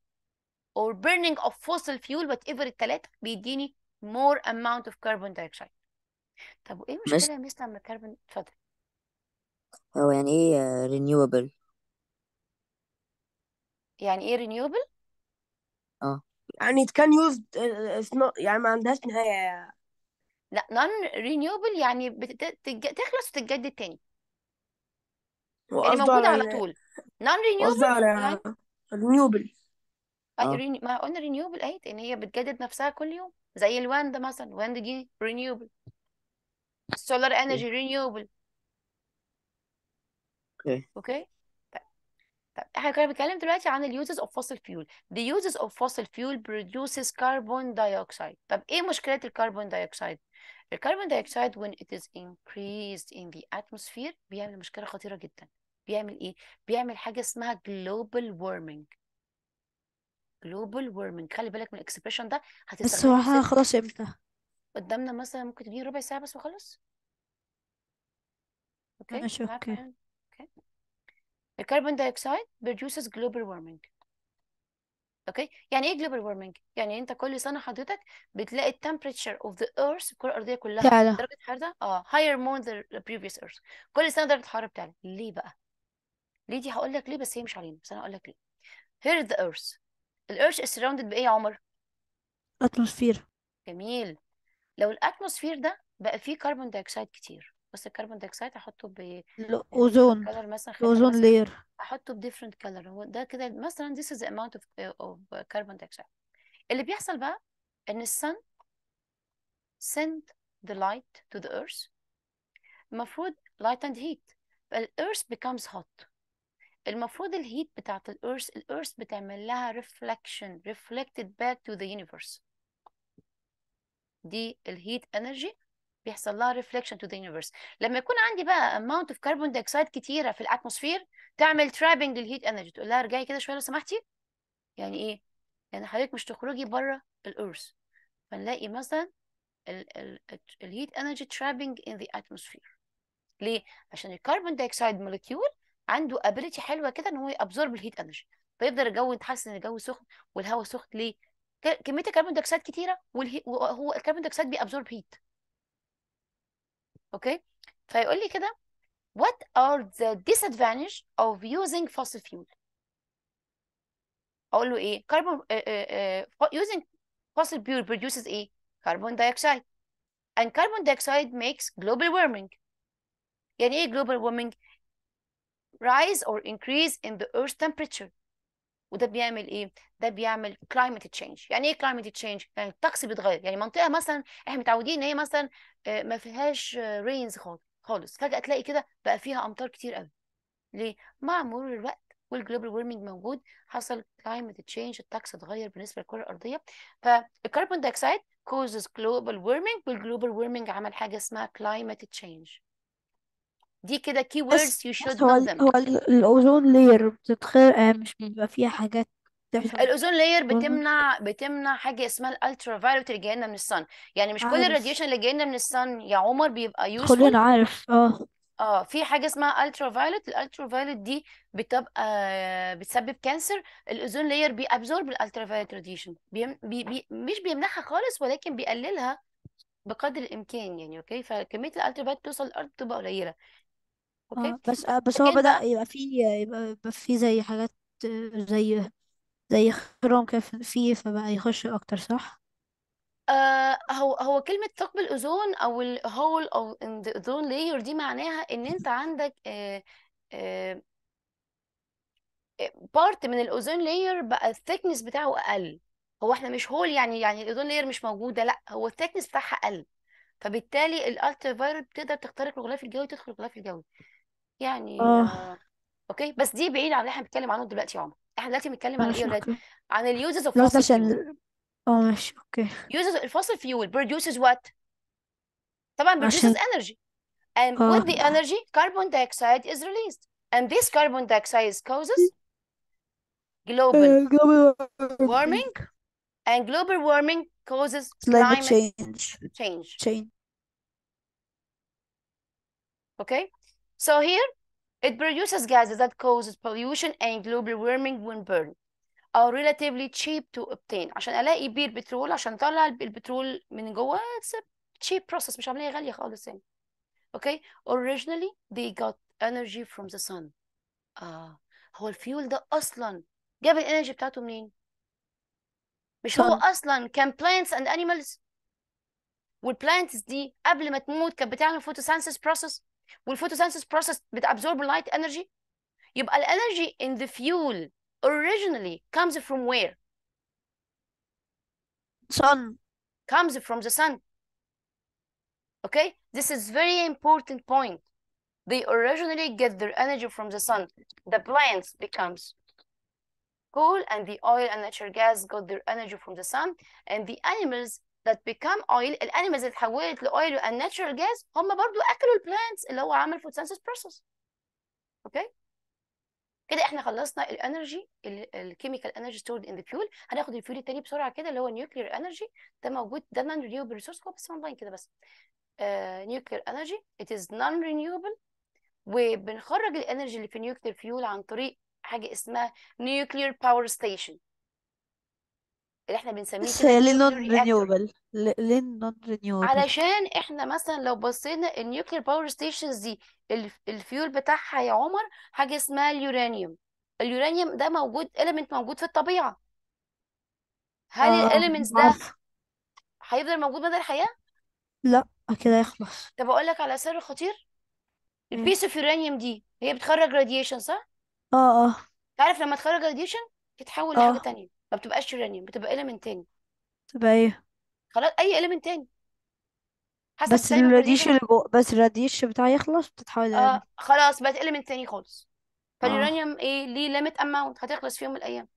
A: or burning of fossil fuel whatever التلاتة بيديني more amount of carbon dioxide طب وايه مش المشكلة يا ميس الكربون اتفضل
C: هو يعني ايه رينيوبل
A: يعني ايه رينيوبل اه يعني it can use uh, it's not يعني ما عندهاش نهاية لا نون رينيوبل يعني تخلص وتتجدد تاني
B: يعني وقصده موجودة على على إيه؟ طول
A: نون قصده رينيوبل يعني على renewable أي اه ما قلنا رينيوبل اهي ان هي بتجدد نفسها كل يوم زي الواند مثلا الوند دي رينيوبل solar energy renewable اوكي طيب. طيب احنا كنا بنتكلم دلوقتي عن ال uses of fossil fuel the uses of fossil fuel produces carbon dioxide طب ايه مشكلة الكربون دايوكسيد الكربون دايوكسيد when it is increased in the atmosphere بيعمل مشكلة خطيرة جدا بيعمل ايه بيعمل حاجة اسمها global warming global warming خلي بالك من الاكسبريشن ده هتستخدمه بس هو
C: خلاص امتى
A: قدامنا مثلا ممكن تديني ربع ساعة بس وخلص
C: اوكي ماشي اوكي
A: يعني. اوكي the carbon dioxide produces global warming اوكي يعني ايه global warming يعني انت كل سنة حضرتك بتلاقي ال temperature of the earth الكرة الأرضية كلها تعالى درجة حرارة اه higher more than the previous earth كل سنة درجة الحرارة بتعلى ليه بقى ليه دي هقول لك ليه بس هي مش علينا بس انا هقول لك ليه here is the earth الأرث is surrounded بإيه يا عمر؟
C: اتموسفير
A: جميل لو الاتموسفير ده بقى فيه كربون دايوكسيد كتير بس الكربون دايوكسيد هحطه ب الاوزون كلر مثلا الاوزون لير احطه بديفرنت كلر هو ده كده مثلا this is the amount of of carbon dioxide اللي بيحصل بقى ان sun send the light to the earth المفروض light and heat فالearth becomes hot المفروض الهيت بتاعت الارث الارث بتعمل لها ريفلكشن ريفلكتد باك تو ذا يونيفرس دي الهيت انرجي بيحصل لها ريفليكشن تو ذا يونيفرس لما يكون عندي بقى اماونت اوف كربون دايوكسيد كتيره في الاتموسفير تعمل ترابنج للهيت انرجي تقول لها ارجعي كده شويه لو سمحتي يعني ايه يعني حضرتك مش تخرجي بره الارث فنلاقي مثلا الهيت انرجي ترابنج ان ذا اتموسفير ليه عشان الكربون دايوكسيد مولكيول عنده ابيلتي حلوه كده ان هو يابزورب الهيت انرجي فيفضل الجو يتحسن الجو سخن والهواء سخن ليه كميه الكربون دايوكسيد كتيره وهو الكربون دايوكسيد بيابزورب هيت اوكي فيقول لي كده what are the disadvantage of using fossil fuel اقول له ايه carbon uh, uh, uh, using fossil fuel produces ايه carbon dioxide and carbon dioxide makes global warming يعني ايه global warming rise or increase in the earth's temperature وده بيعمل ايه ده بيعمل كلايمت تشينج يعني ايه كلايمت تشينج يعني الطقس بيتغير يعني منطقه مثلا احنا متعودين ان هي مثلا آه، ما فيهاش رينز خالص فجاه تلاقي كده بقى فيها امطار كتير قوي ليه مع مرور الوقت والجلوبال وورمنج موجود حصل كلايمت تشينج الطقس اتغير بالنسبه للكره الارضيه فالكربون دايكسايد كوزز جلوبال وورمنج والجلوبال وورمنج عمل حاجه اسمها كلايمت تشينج دي كده كي بس you should هو know them هو
C: الأوزون لاير بتتخرق آه، مش بيبقى فيها حاجات
A: الأوزون لاير بتمنع بتمنع حاجة اسمها الالترا فايولت اللي جاي لنا من الصن يعني مش كل عارف اللي جاي لنا من الصن يا عمر بيبقى useful كلنا عارف اه اه في حاجة اسمها الترا فايولت الالترا فايولت دي بتبقى آه، بتسبب كانسر الاوزون لاير بيابزورب الالترا فايولت راديشن بيم... بي... بي... مش بيمنعها خالص ولكن بيقللها بقدر الامكان يعني اوكي فكميه الالترا فايولت توصل الارض بتبقى قليله اوكي آه بس آه بس هو فكان بدأ بقى يبقى
C: فيه يبقى, فيه زي حاجات زي زي خرام كيف فيه فبقى يخش أكتر صح؟
A: آه هو هو كلمة ثقب الأوزون أو ال hole of in the ozone layer دي معناها إن أنت عندك بارت آه، آه، آه، من الأوزون لاير بقى الثيكنس بتاعه أقل هو احنا مش هول يعني يعني الأوزون لاير مش موجودة لا هو الثيكنس بتاعها أقل فبالتالي الالترا فايرت بتقدر تخترق الغلاف الجوي تدخل الغلاف الجوي يعني اه اوكي بس دي بعيد عن اللي احنا بنتكلم عنه دلوقتي يا عمر احنا دلوقتي بنتكلم عن ايه ماشي اوريدي اوكي عن اليوزز اوف
C: خلاص فوسيل عشان فيول اه ماشي اوكي
A: uses الفوسيل فيول produces what طبعا produces عشان energy and with the energy carbon dioxide is released and this carbon dioxide causes global uh, global warming and global warming causes climate change change okay so here, it produces gases that causes pollution and global warming when burned Are relatively cheap to obtain عشان الاقي بير بترول عشان اطلع البترول من جوه it's a cheap process مش عمليه غاليه خالص يعني okay originally they got energy from the sun اه هو الفيول ده اصلا جاب الانرجي بتاعته منين مش هو اصلا كان plants and animals والبلانتس دي قبل ما تموت كانت بتعمل photosynthesis process والفوتوسينثيس process absorb light energy يبقى ال energy in the fuel originally comes from where sun comes from the sun okay this is very important point they originally get their energy from the sun the plants becomes coal and the oil and natural gas got their energy from the sun and the animals that become oil الانيمالز اللي اتحولت لاويل natural gas هم برضو اكلوا البلانتس اللي هو عمل فوتوسينثيس بروسس اوكي كده احنا خلصنا الانرجي الكيميكال انرجي ستورد ان ذا فيول هناخد الفيول التاني بسرعه كده اللي هو nuclear انرجي ده موجود ده نون renewable ريسورس هو بس اونلاين كده بس نيوكلير انرجي ات از نون رينيوبل وبنخرج الانرجي اللي في nuclear فيول عن طريق حاجه اسمها نيوكلير باور ستيشن اللي احنا بنسميه كده ليه نون
C: النيوكلير رياكتور رينيوبل ليه نون رينيوبل
A: علشان احنا مثلا لو بصينا النيوكلير باور ستيشنز دي الفيول بتاعها يا عمر حاجه اسمها اليورانيوم اليورانيوم ده موجود element موجود في الطبيعه هل اه الاليمنتس ده هيفضل موجود مدى الحياه
C: لا كده يخلص
A: طب اقول لك على سر خطير البيس اوف يورانيوم دي هي بتخرج راديشن صح اه اه تعرف لما تخرج راديشن تتحول لحاجه ثانيه تانية ما بتبقاش يورانيوم بتبقى إيلمنت تاني تبقى ايه خلاص أي إيلمنت تاني
C: حسب بس السايبر الراديش اللي جوه بس الراديش بتاعي يخلص بتتحول لراديش آه
A: خلاص بقت إيلمنت تاني خالص اه فاليورانيوم إيه ليه ليميت أماونت هتخلص في يوم من الأيام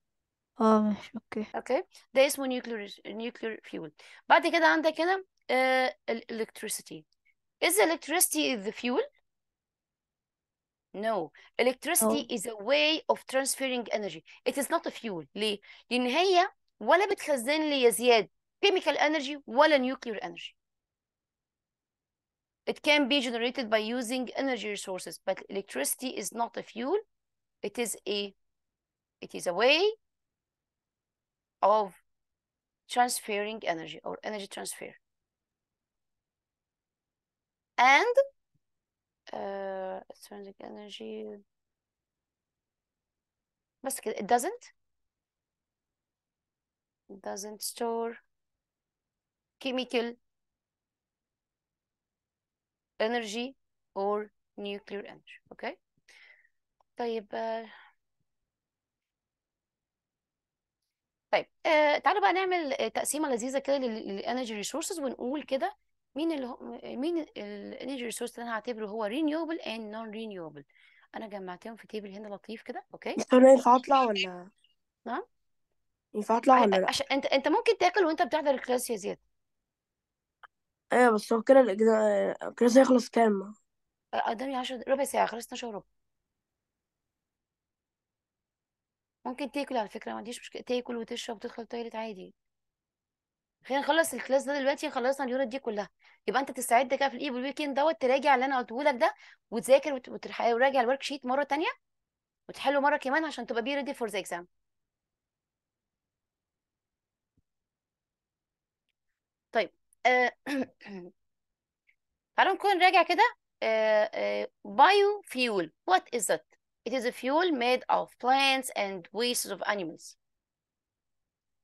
A: اه ماشي اوكي اوكي ده اسمه نيوكلير نيوكلير فيول بعد كده عندك هنا الالكتريسيتي آه، از electricity از ذا فيول No, oh. electricity oh. is a way of transferring energy. It is not a fuel. ليه؟ لأن هي ولا بتخزن لي as زياد chemical energy ولا nuclear energy. It can be generated by using energy resources, but electricity is not a fuel. It is a it is a way of transferring energy or energy transfer. And extrinsic energy بس كده it doesn't it doesn't store chemical energy or nuclear energy okay طيب طيب آه تعالوا بقى نعمل تقسيمه لذيذه كده للانرجي ريسورسز ونقول كده مين اللي هو مين الانرجي ريسورس اللي انا هعتبره هو رينيوبل اند نون رينيوبل انا جمعتهم في تيبل هنا لطيف كده اوكي انا
B: ينفع اطلع ولا نعم ينفع اطلع ولا لا عشان
A: انت انت ممكن تاكل وانت بتحضر الكلاس يا زياد
B: ايوه بس هو كده الكلاس هيخلص كام
A: قدامي 10 ربع ساعه خلصت 12 وربع ممكن تاكل على فكره ما عنديش مشكله تاكل وتشرب وتدخل تايلت عادي خلينا نخلص الكلاس ده دلوقتي خلصنا اليونت دي كلها يبقى انت تستعد كده في الايه والويكند دوت تراجع اللي انا قلته لك ده وتذاكر وتراجع الورك شيت مره ثانيه وتحله مره كمان عشان تبقى بي ريدي فور ذا اكزام طيب آه، تعالوا نكون راجع كده بايو فيول وات از ذات It is a fuel made of plants and wastes of animals.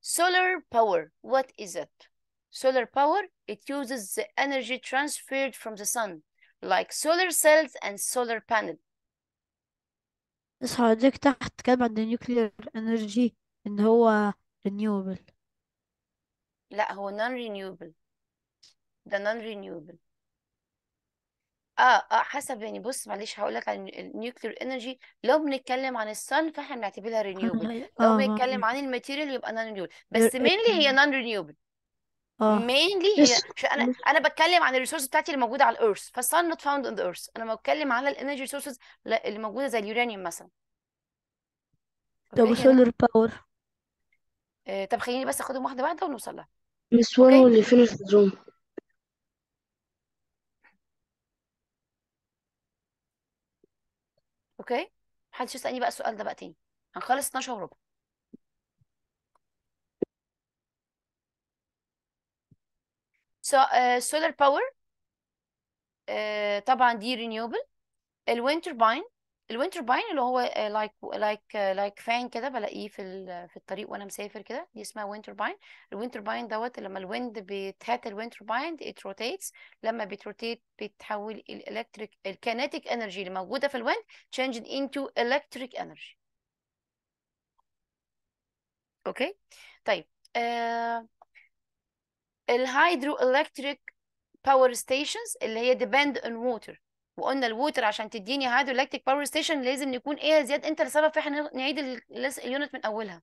A: Solar power, what is it? Solar power, it uses the energy transferred from the sun, like solar cells and solar panel.
C: اصحى حضرتك تحت تتكلم عن النيوكلير انرجي ان هو renewable
A: لا هو non renewable ده non renewable اه اه حسب يعني بص معلش هقول لك عن النيوكلير انرجي لو بنتكلم عن الصن فاحنا بنعتبرها رينيوبل لو اه, آه، بنتكلم آه. عن الماتيريال يبقى نون رينيوبل بس مينلي هي نون رينيوبل اه مينلي هي مش انا مش- انا بتكلم عن الريسورس بتاعتي اللي موجوده على الارث فالصن نوت فاوند اون ذا ارث انا بتكلم على الانرجي ريسورسز اللي موجوده زي اليورانيوم مثلا
C: طب فبقيت هنا وسولار باور
A: آه، طب خليني بس اخدهم واحده واحده ونوصل لها
B: السوان اوكي فين والفوزون
A: اوكي محدش يسالني بقى السؤال ده بقى تاني هنخلص 12 وربع سولار آه، باور آه، طبعا دي رينيوبل الوينتر باين الوينتر باين اللي هو لايك لايك لايك فان كده بلاقيه في في الطريق وانا مسافر كده دي اسمها وينتر باين الوينتر باين دوت لما الويند بتهات الوينتر باين ات روتيتس لما بتروتيت بتحول الالكتريك الكينيتيك انرجي اللي موجوده في الويند تشينج انتو الكتريك انرجي اوكي طيب الهايدرو الكتريك باور ستيشنز اللي هي ديبند اون ووتر وقلنا الووتر عشان تديني هيدرولكتيك باور ستيشن لازم نكون ايه يا زياد انت السبب في احنا نعيد اليونت من اولها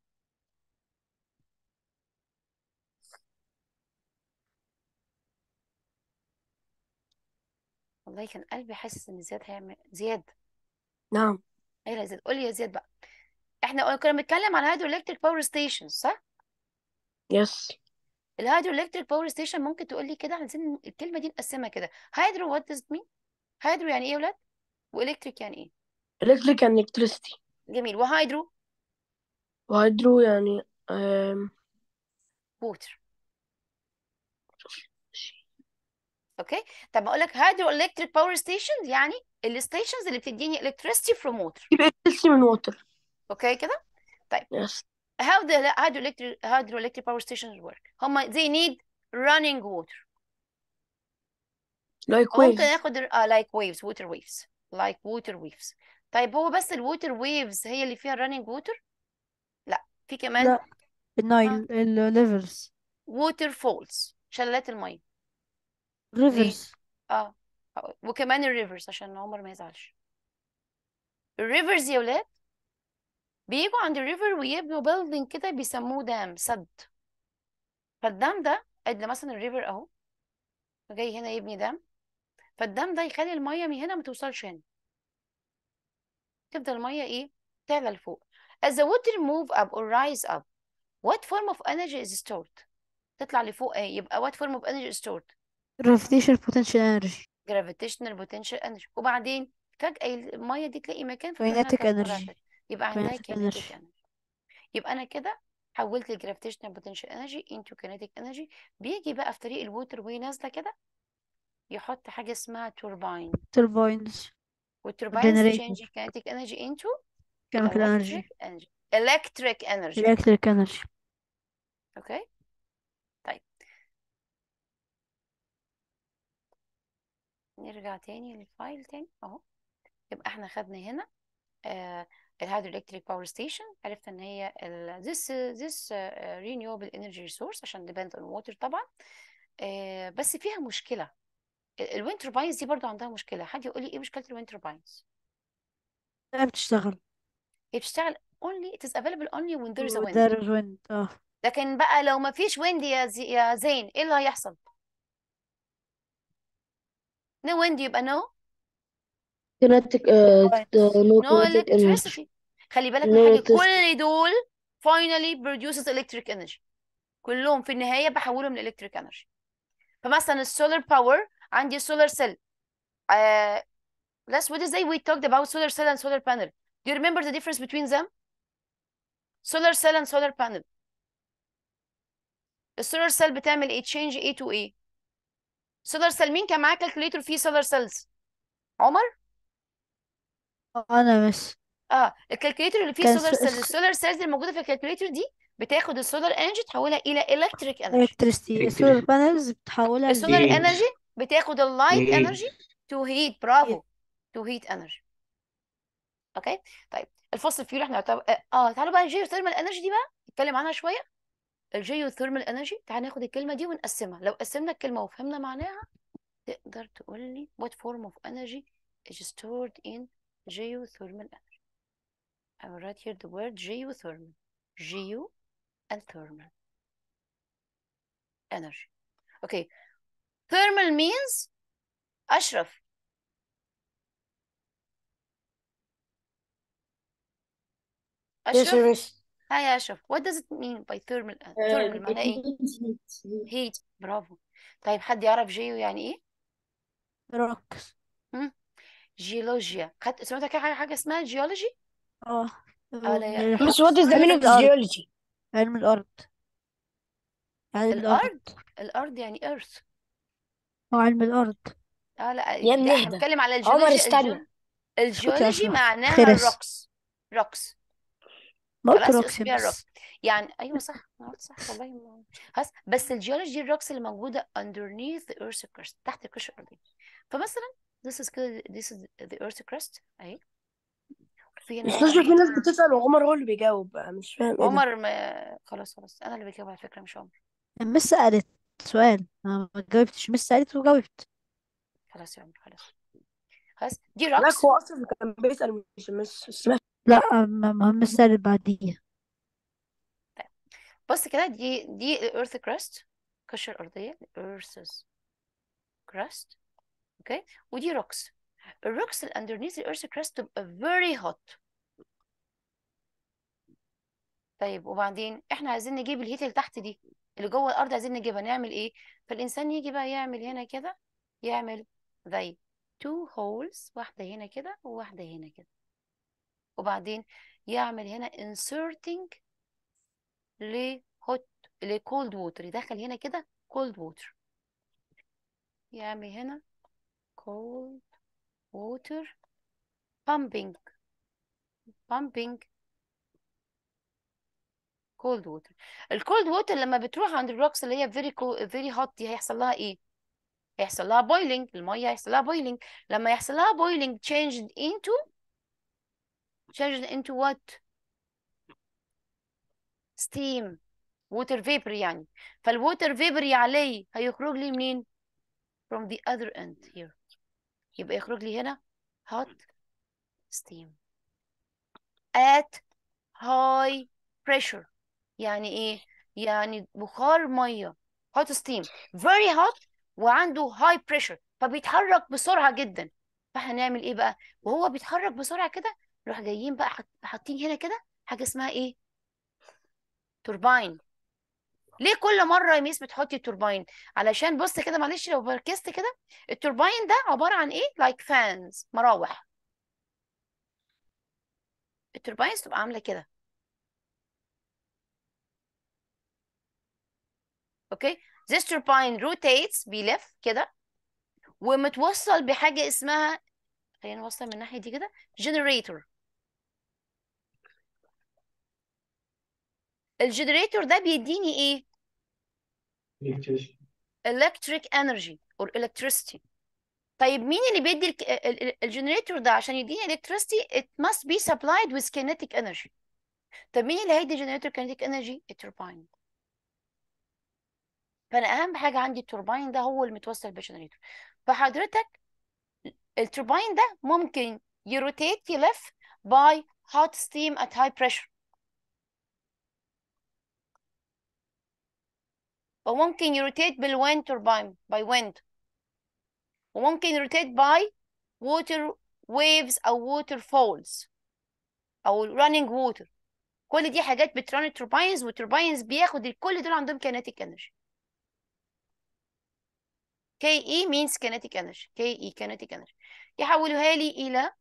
A: والله كان قلبي حاسس ان زياد هيعمل زياد نعم ايه يا زياد قولي يا زياد بقى احنا كنا بنتكلم على هيدرولكتيك باور ستيشن صح يس الهيدرولكتيك باور ستيشن ممكن تقول لي كده عايزين الكلمه دي نقسمها كده هيدرو وات داز مين هيدرو يعني ايه يا ولاد والكتريك يعني ايه
B: الكتريك يعني الكتريستي
A: جميل وهايدرو
B: وهيدرو يعني
A: أم... ووتر اوكي طب اقول لك هيدرو الكتريك باور ستيشنز يعني الستيشنز اللي بتديني الكتريستي فروم ووتر
B: يبقى الكتريستي من ووتر
A: اوكي كده طيب يس هاو ذا how الكتريك hydroelectric الكتريك باور ستيشنز ورك هما زي نيد running water
B: لايك ويفز ممكن
A: اخد اه لايك ويفز ووتر ويفز لايك ووتر ويفز طيب هو بس الووتر ويفز هي اللي فيها الرننج ووتر لا في كمان لا
C: النايل الليفرز
A: ووتر فولز شلالات الميه ريفرز اه وكمان الريفرز عشان عمر ما يزعلش الريفرز يا ولاد بيجوا عند الريفر ويبنوا بيلدينج كده بيسموه دام سد فالدام ده قد مثلا الريفر اهو جاي هنا يبني دام فالدم ده يخلي الميه من هنا ما توصلش هنا تفضل الميه ايه تعلى لفوق as the water move up or rise up what form of energy is stored تطلع لفوق ايه يبقى what form of energy is stored
C: gravitational potential energy
A: gravitational potential energy وبعدين فجأة المية دي تلاقي مكان kinetic energy يبقى عندها كينيتيك انرجي يبقى أنا كده حولت الجرافيتيشنال بوتنشال انرجي انتو كينيتيك انرجي بيجي بقى في طريق الووتر وهي نازله كده يحط حاجة اسمها توربين
C: turbines
A: والتوربين generator تشينج الكينيتيك انرجي انتو
C: كيميكال انرجي
A: الكتريك انرجي الكتريك انرجي electric energy اوكي طيب. نرجع تاني للفايل تاني اهو يبقى احنا خدنا هنا آه الهيدروالكتريك باور ستيشن عرفت ان هي this this آه، renewable energy resource عشان depend on water طبعا آه بس فيها مشكلة الوينتر باينز دي برضو عندها مشكله حد يقول لي ايه مشكله الوينتر باينز
C: لا بتشتغل
A: هي بتشتغل only it is available only when there is a wind there is wind اه لكن بقى لو ما فيش ويند يا زي... يا زين ايه اللي هيحصل no wind يبقى no
B: kinetic uh, no, no
A: خلي بالك من حاجه كل دول finally produces electric energy كلهم في النهايه بحولهم لالكتريك انرجي فمثلا السولار باور عندي solar cell لاس وات Wednesday we talked about solar cell and solar panel do you remember the difference between them solar cell and solar panel السولار سيل بتعمل ايه تشينج ايه تو ايه سولار سيل مين كان معاه كالكوليتور فيه سولار سيلز عمر انا مش اه الكالكوليتور اللي فيه كان سولار سيلز السولار سيلز اللي موجوده في الكالكوليتور دي بتاخد السولار انرجي تحولها الى الكتريك انرجي
C: الكتريستي السولار بانلز
A: بتحولها السولار انرجي بتاخد اللايت انرجي تو هيت برافو تو هيت انرجي اوكي طيب الفصل فيه احنا طب... آه،, اه تعالوا بقى الجيو ثيرمال انرجي دي بقى نتكلم عنها شويه الجيوثيرمال انرجي تعال ناخد الكلمه دي ونقسمها لو قسمنا الكلمه وفهمنا معناها تقدر تقول لي what form of energy is stored in geothermal energy I will write here the word geothermal geo and thermal energy okay thermal means أشرف
C: أشرف
A: هاي يا أشرف what does it mean by thermal uh, thermal معناها إيه heat برافو طيب حد يعرف جيو يعني إيه rocks جيولوجيا خدت سمعت كده حاجة حاجة اسمها جيولوجي آه. اه لا يا أخي. مس وات از جيولوجي
C: علم الأرض علم الأرض
A: الأرض الأرض يعني earth
C: هو علم الأرض
A: اه لا يا ده ابني احنا اهدى بنتكلم على عمر الجيولوجي الجيو... استنى الجيولوجي أسمع معناها خرس الروكس روكس
C: ما قلت خلاص روكسي اسميها بس الروكس
A: يعني ايوه صح انا قلت صح والله خلاص بس الجيولوجي الروكس اللي موجوده underneath the earth's crust تحت القشره الارضيه فمثلا this is كده this is the earth's crust اهي في هنا مش في ناس
C: بتسأل وعمر هو اللي بيجاوب
A: مش فاهم ايه ده عمر ما... خلاص خلاص انا اللي بجاوب على فكره مش عمر
C: لما سألت سؤال ما جاوبتش مش سألت وجاوبت
A: خلاص يا عمر خلاص خلاص دي لا رقص هو اصلا كان بيسال مش
C: مش مش لا مهم السؤال اللي بعديه
A: طيب، بص كده دي دي الارث كراست القشرة الأرضية الارث كراست اوكي ودي روكس الروكس اللي أندرنيث الارث كراست تبقى فيري هوت طيب وبعدين احنا عايزين نجيب الهيت اللي تحت دي اللي جوه الارض عايزين نجيبها نعمل ايه فالانسان يجي بقى يعمل هنا كده يعمل زي تو هولز واحده هنا كده وواحده هنا كده وبعدين يعمل هنا inserting ل hot لكولد cold water يدخل هنا كده cold water يعمل هنا cold water pumping pumping كولد ووتر الكولد ووتر لما بتروح عند الروكس اللي هي فيري فيري هوت دي هيحصل لها ايه هيحصل لها boiling الميه هيحصل لها boiling لما يحصل لها boiling changed into changed into what steam water vapor يعني فالووتر فيبر يعلي هيخرج لي منين from the other end here يبقى يخرج لي هنا hot steam at high pressure يعني ايه يعني بخار ميه هوت ستيم فيري هوت وعنده هاي بريشر فبيتحرك بسرعه جدا فاحنا نعمل ايه بقى وهو بيتحرك بسرعه كده نروح جايين بقى حاطين هنا كده حاجه اسمها ايه توربين ليه كل مره يا ميس بتحطي توربين علشان بص كده معلش لو ركزت كده التوربين ده عباره عن ايه لايك like فانز مراوح التوربينز تبقى عامله كده اوكي this turbine rotates بيلف كده ومتوصل بحاجه اسمها خلينا نوصل من الناحيه دي كده generator الجنريتور ده بيديني ايه electric energy or electricity طيب مين اللي بيدي الجنريتور ده عشان يديني electricity it must be supplied with kinetic energy طب مين اللي هيدي generator kinetic energy التوربين فانا اهم حاجه عندي التوربين ده هو اللي متوصل بالجنريتور فحضرتك التوربين ده ممكن يروتيت يلف باي hot steam at high pressure وممكن يروتيت بالويند توربين باي ويند وممكن يروتيت باي water waves او ووتر فولز او running water كل دي حاجات بترن التوربينز والتوربينز بياخد كل دول عندهم كيناتيك انرجي KE means kinetic energy KE kinetic energy يحولوها لي إلى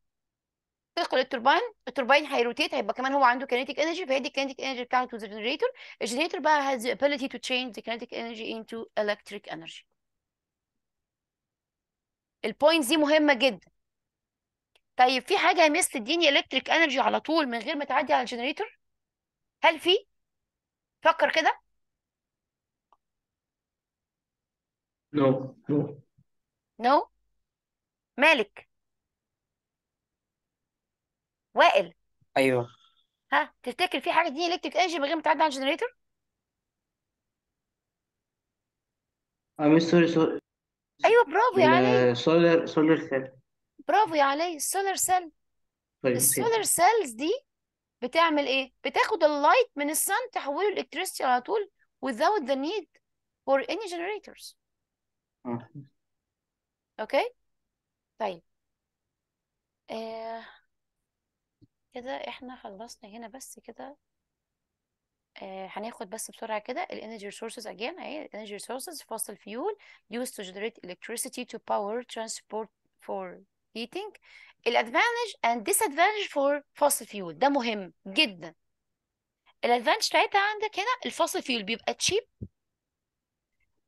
A: طلق التوربين التوربين هيروتيت هيبقى كمان هو عنده كينيتيك انرجي فهيدي الكينيتيك انرجي بتاعته تو ذا جنريتور الجنريتور بقى has the ability to change the kinetic energy into electric energy البوينت دي مهمه جدا طيب في حاجه يا مس تديني الكتريك انرجي على طول من غير ما تعدي على الجنريتور هل في فكر كده
B: نو نو
A: نو مالك وائل ايوه ها تفتكر في حاجه دي الكتريك انجن من غير ما تعدي على الجنريتور
B: I'm sorry sorry
A: ايوه برافو يا آه، علي
B: سولار سولر سيل
A: برافو يا علي السولر سيل
B: طيب السولار
A: سيلز دي بتعمل ايه بتاخد اللايت من السن تحوله الكتريستي على طول without the need for any generators اوكي طيب آه كده احنا خلصنا هنا بس كده آه هناخد بس بسرعة كده ال energy resources again اهي ال energy resources fossil fuel used to generate electricity to power transport for heating ال advantage and disadvantage for fossil fuel ده مهم جدا ال advantage بتاعتها عندك هنا ال fossil fuel بيبقى cheap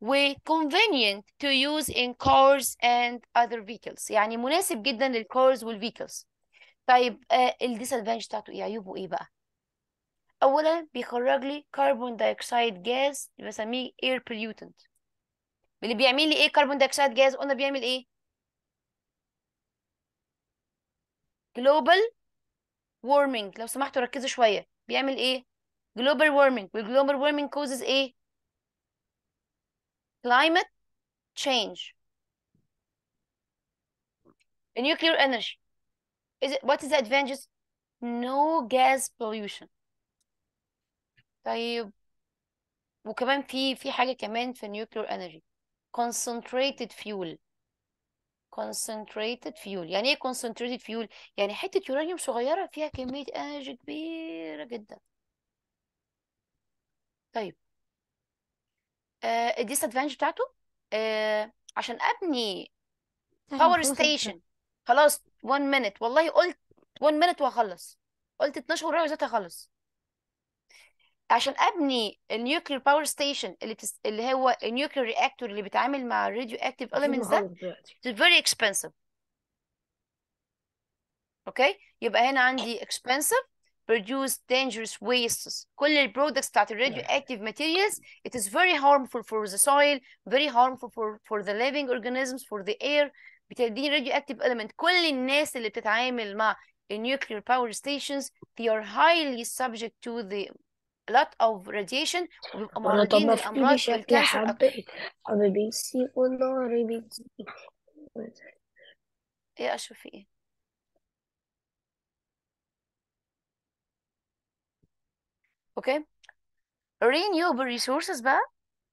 A: و convenient to use in cars and other vehicles يعني مناسب جدا للcars والvehicles طيب آه، ال disadvantage بتاعته ايه عيوبه ايه بقى اولا بيخرج لي كربون دايوكسيد جاز بسميه air pollutant اللي بيعمل لي ايه كربون dioxide جاز قلنا بيعمل ايه global warming لو سمحتوا ركزوا شويه بيعمل ايه global warming والglobal warming causes ايه climate change nuclear energy is it what is the advantages no gas pollution طيب وكمان في في حاجه كمان في nuclear energy concentrated fuel concentrated fuel يعني ايه concentrated fuel يعني حته يورانيوم صغيره فيها كميه انرجي كبيره جدا طيب آه، الديس ادفانج بتاعته آه عشان ابني باور ستيشن خلاص 1 مينت والله قلت 1 مينت وهخلص قلت 12 وربع بالظبط هخلص عشان ابني النيوكلير باور ستيشن اللي تس... اللي هو النيوكلير رياكتور اللي بيتعامل مع الراديو اكتيف اليمنتس ده it's فيري اكسبنسيف اوكي يبقى هنا عندي اكسبنسيف produce dangerous wastes كل products that are radioactive materials it is very harmful for the soil very harmful for for the living organisms for the air the radioactive element كل الناس اللي بتتعامل مع nuclear power stations they are highly subject to the lot of radiation معرضين للأمراض والكانسر
B: حبيبي سي والله
A: ايه اشوف ايه اوكي renewable resources بقى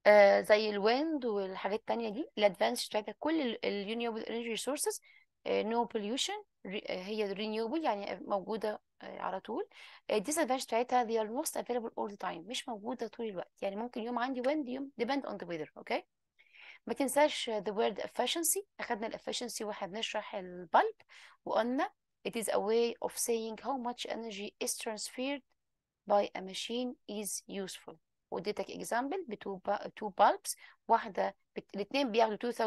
A: آه زي الويند والحاجات التانية دي الادفانس بتاعتها كل الرينيوبل انرجي ريسورسز نو بوليوشن هي رينيوبل يعني موجودة آه على طول ادفانس آه، بتاعتها they are most available all the time مش موجودة طول الوقت يعني ممكن يوم عندي wind يوم depend on the weather اوكي okay? ما تنساش آه، the word efficiency اخدنا ال efficiency واحنا بنشرح البلب وقلنا it is a way of saying how much energy is transferred by a machine is useful وديتك اكزامبل بتو تو بالبس واحده الاثنين بياخدوا 2000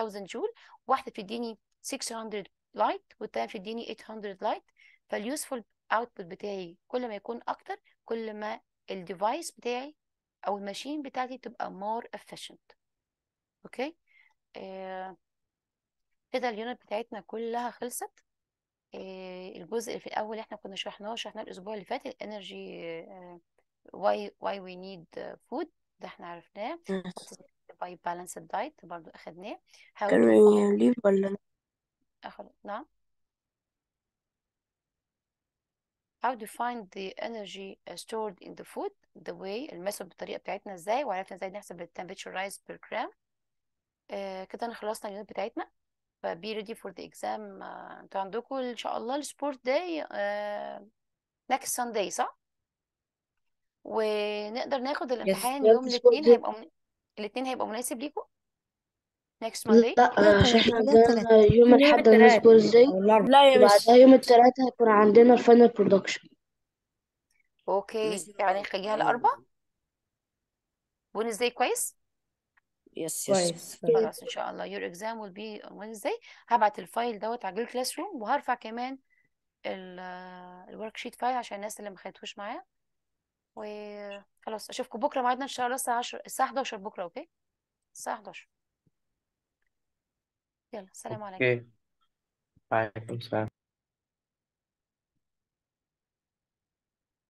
A: 1000 جول واحده بتديني 600 لايت والثانيه بتديني 800 لايت فاليوسفول اوتبوت بتاعي كل ما يكون اكتر كل ما الديفايس بتاعي او الماشين بتاعتي تبقى مور efficient اوكي آه، كده اليونت بتاعتنا كلها خلصت إيه الجزء اللي في الاول اللي احنا كنا شرحناه شرحناه الاسبوع اللي فات الانرجي واي واي وي نيد فود ده احنا عرفناه باي بالانس دايت برضو اخدناه how كان to ليه ولا لا نعم how to find the energy stored in the food the way الميثود بالطريقه بتاعتنا ازاي وعرفنا ازاي نحسب التمبريتشر رايز بير جرام كده احنا خلصنا اليونت بتاعتنا فبي ريدي فور ذا اكزام آه، انتوا عندكم ان شاء الله السبورت داي نكست آه، سانداي صح ونقدر ناخد الامتحان yes, يوم الاثنين هيبقى من... الاثنين هيبقى مناسب ليكم next Monday آه، لا عشان احنا عندنا يوم الاحد السبورت داي لا يا بعدها يوم الثلاثاء هيكون عندنا الفاينل برودكشن اوكي يعني خليها الاربع ونزداي كويس يس يس خلاص ان شاء الله your exam will be on Wednesday هبعت الفايل دوت على جوجل كلاس روم وهرفع كمان الورك شيت فايل عشان الناس اللي ما خدتوش معايا وخلاص اشوفكم بكره ميعادنا ان شاء الله الساعه 10 الساعه 11 بكره اوكي الساعه 11 يلا سلام عليكم
B: اوكي وعليكم السلام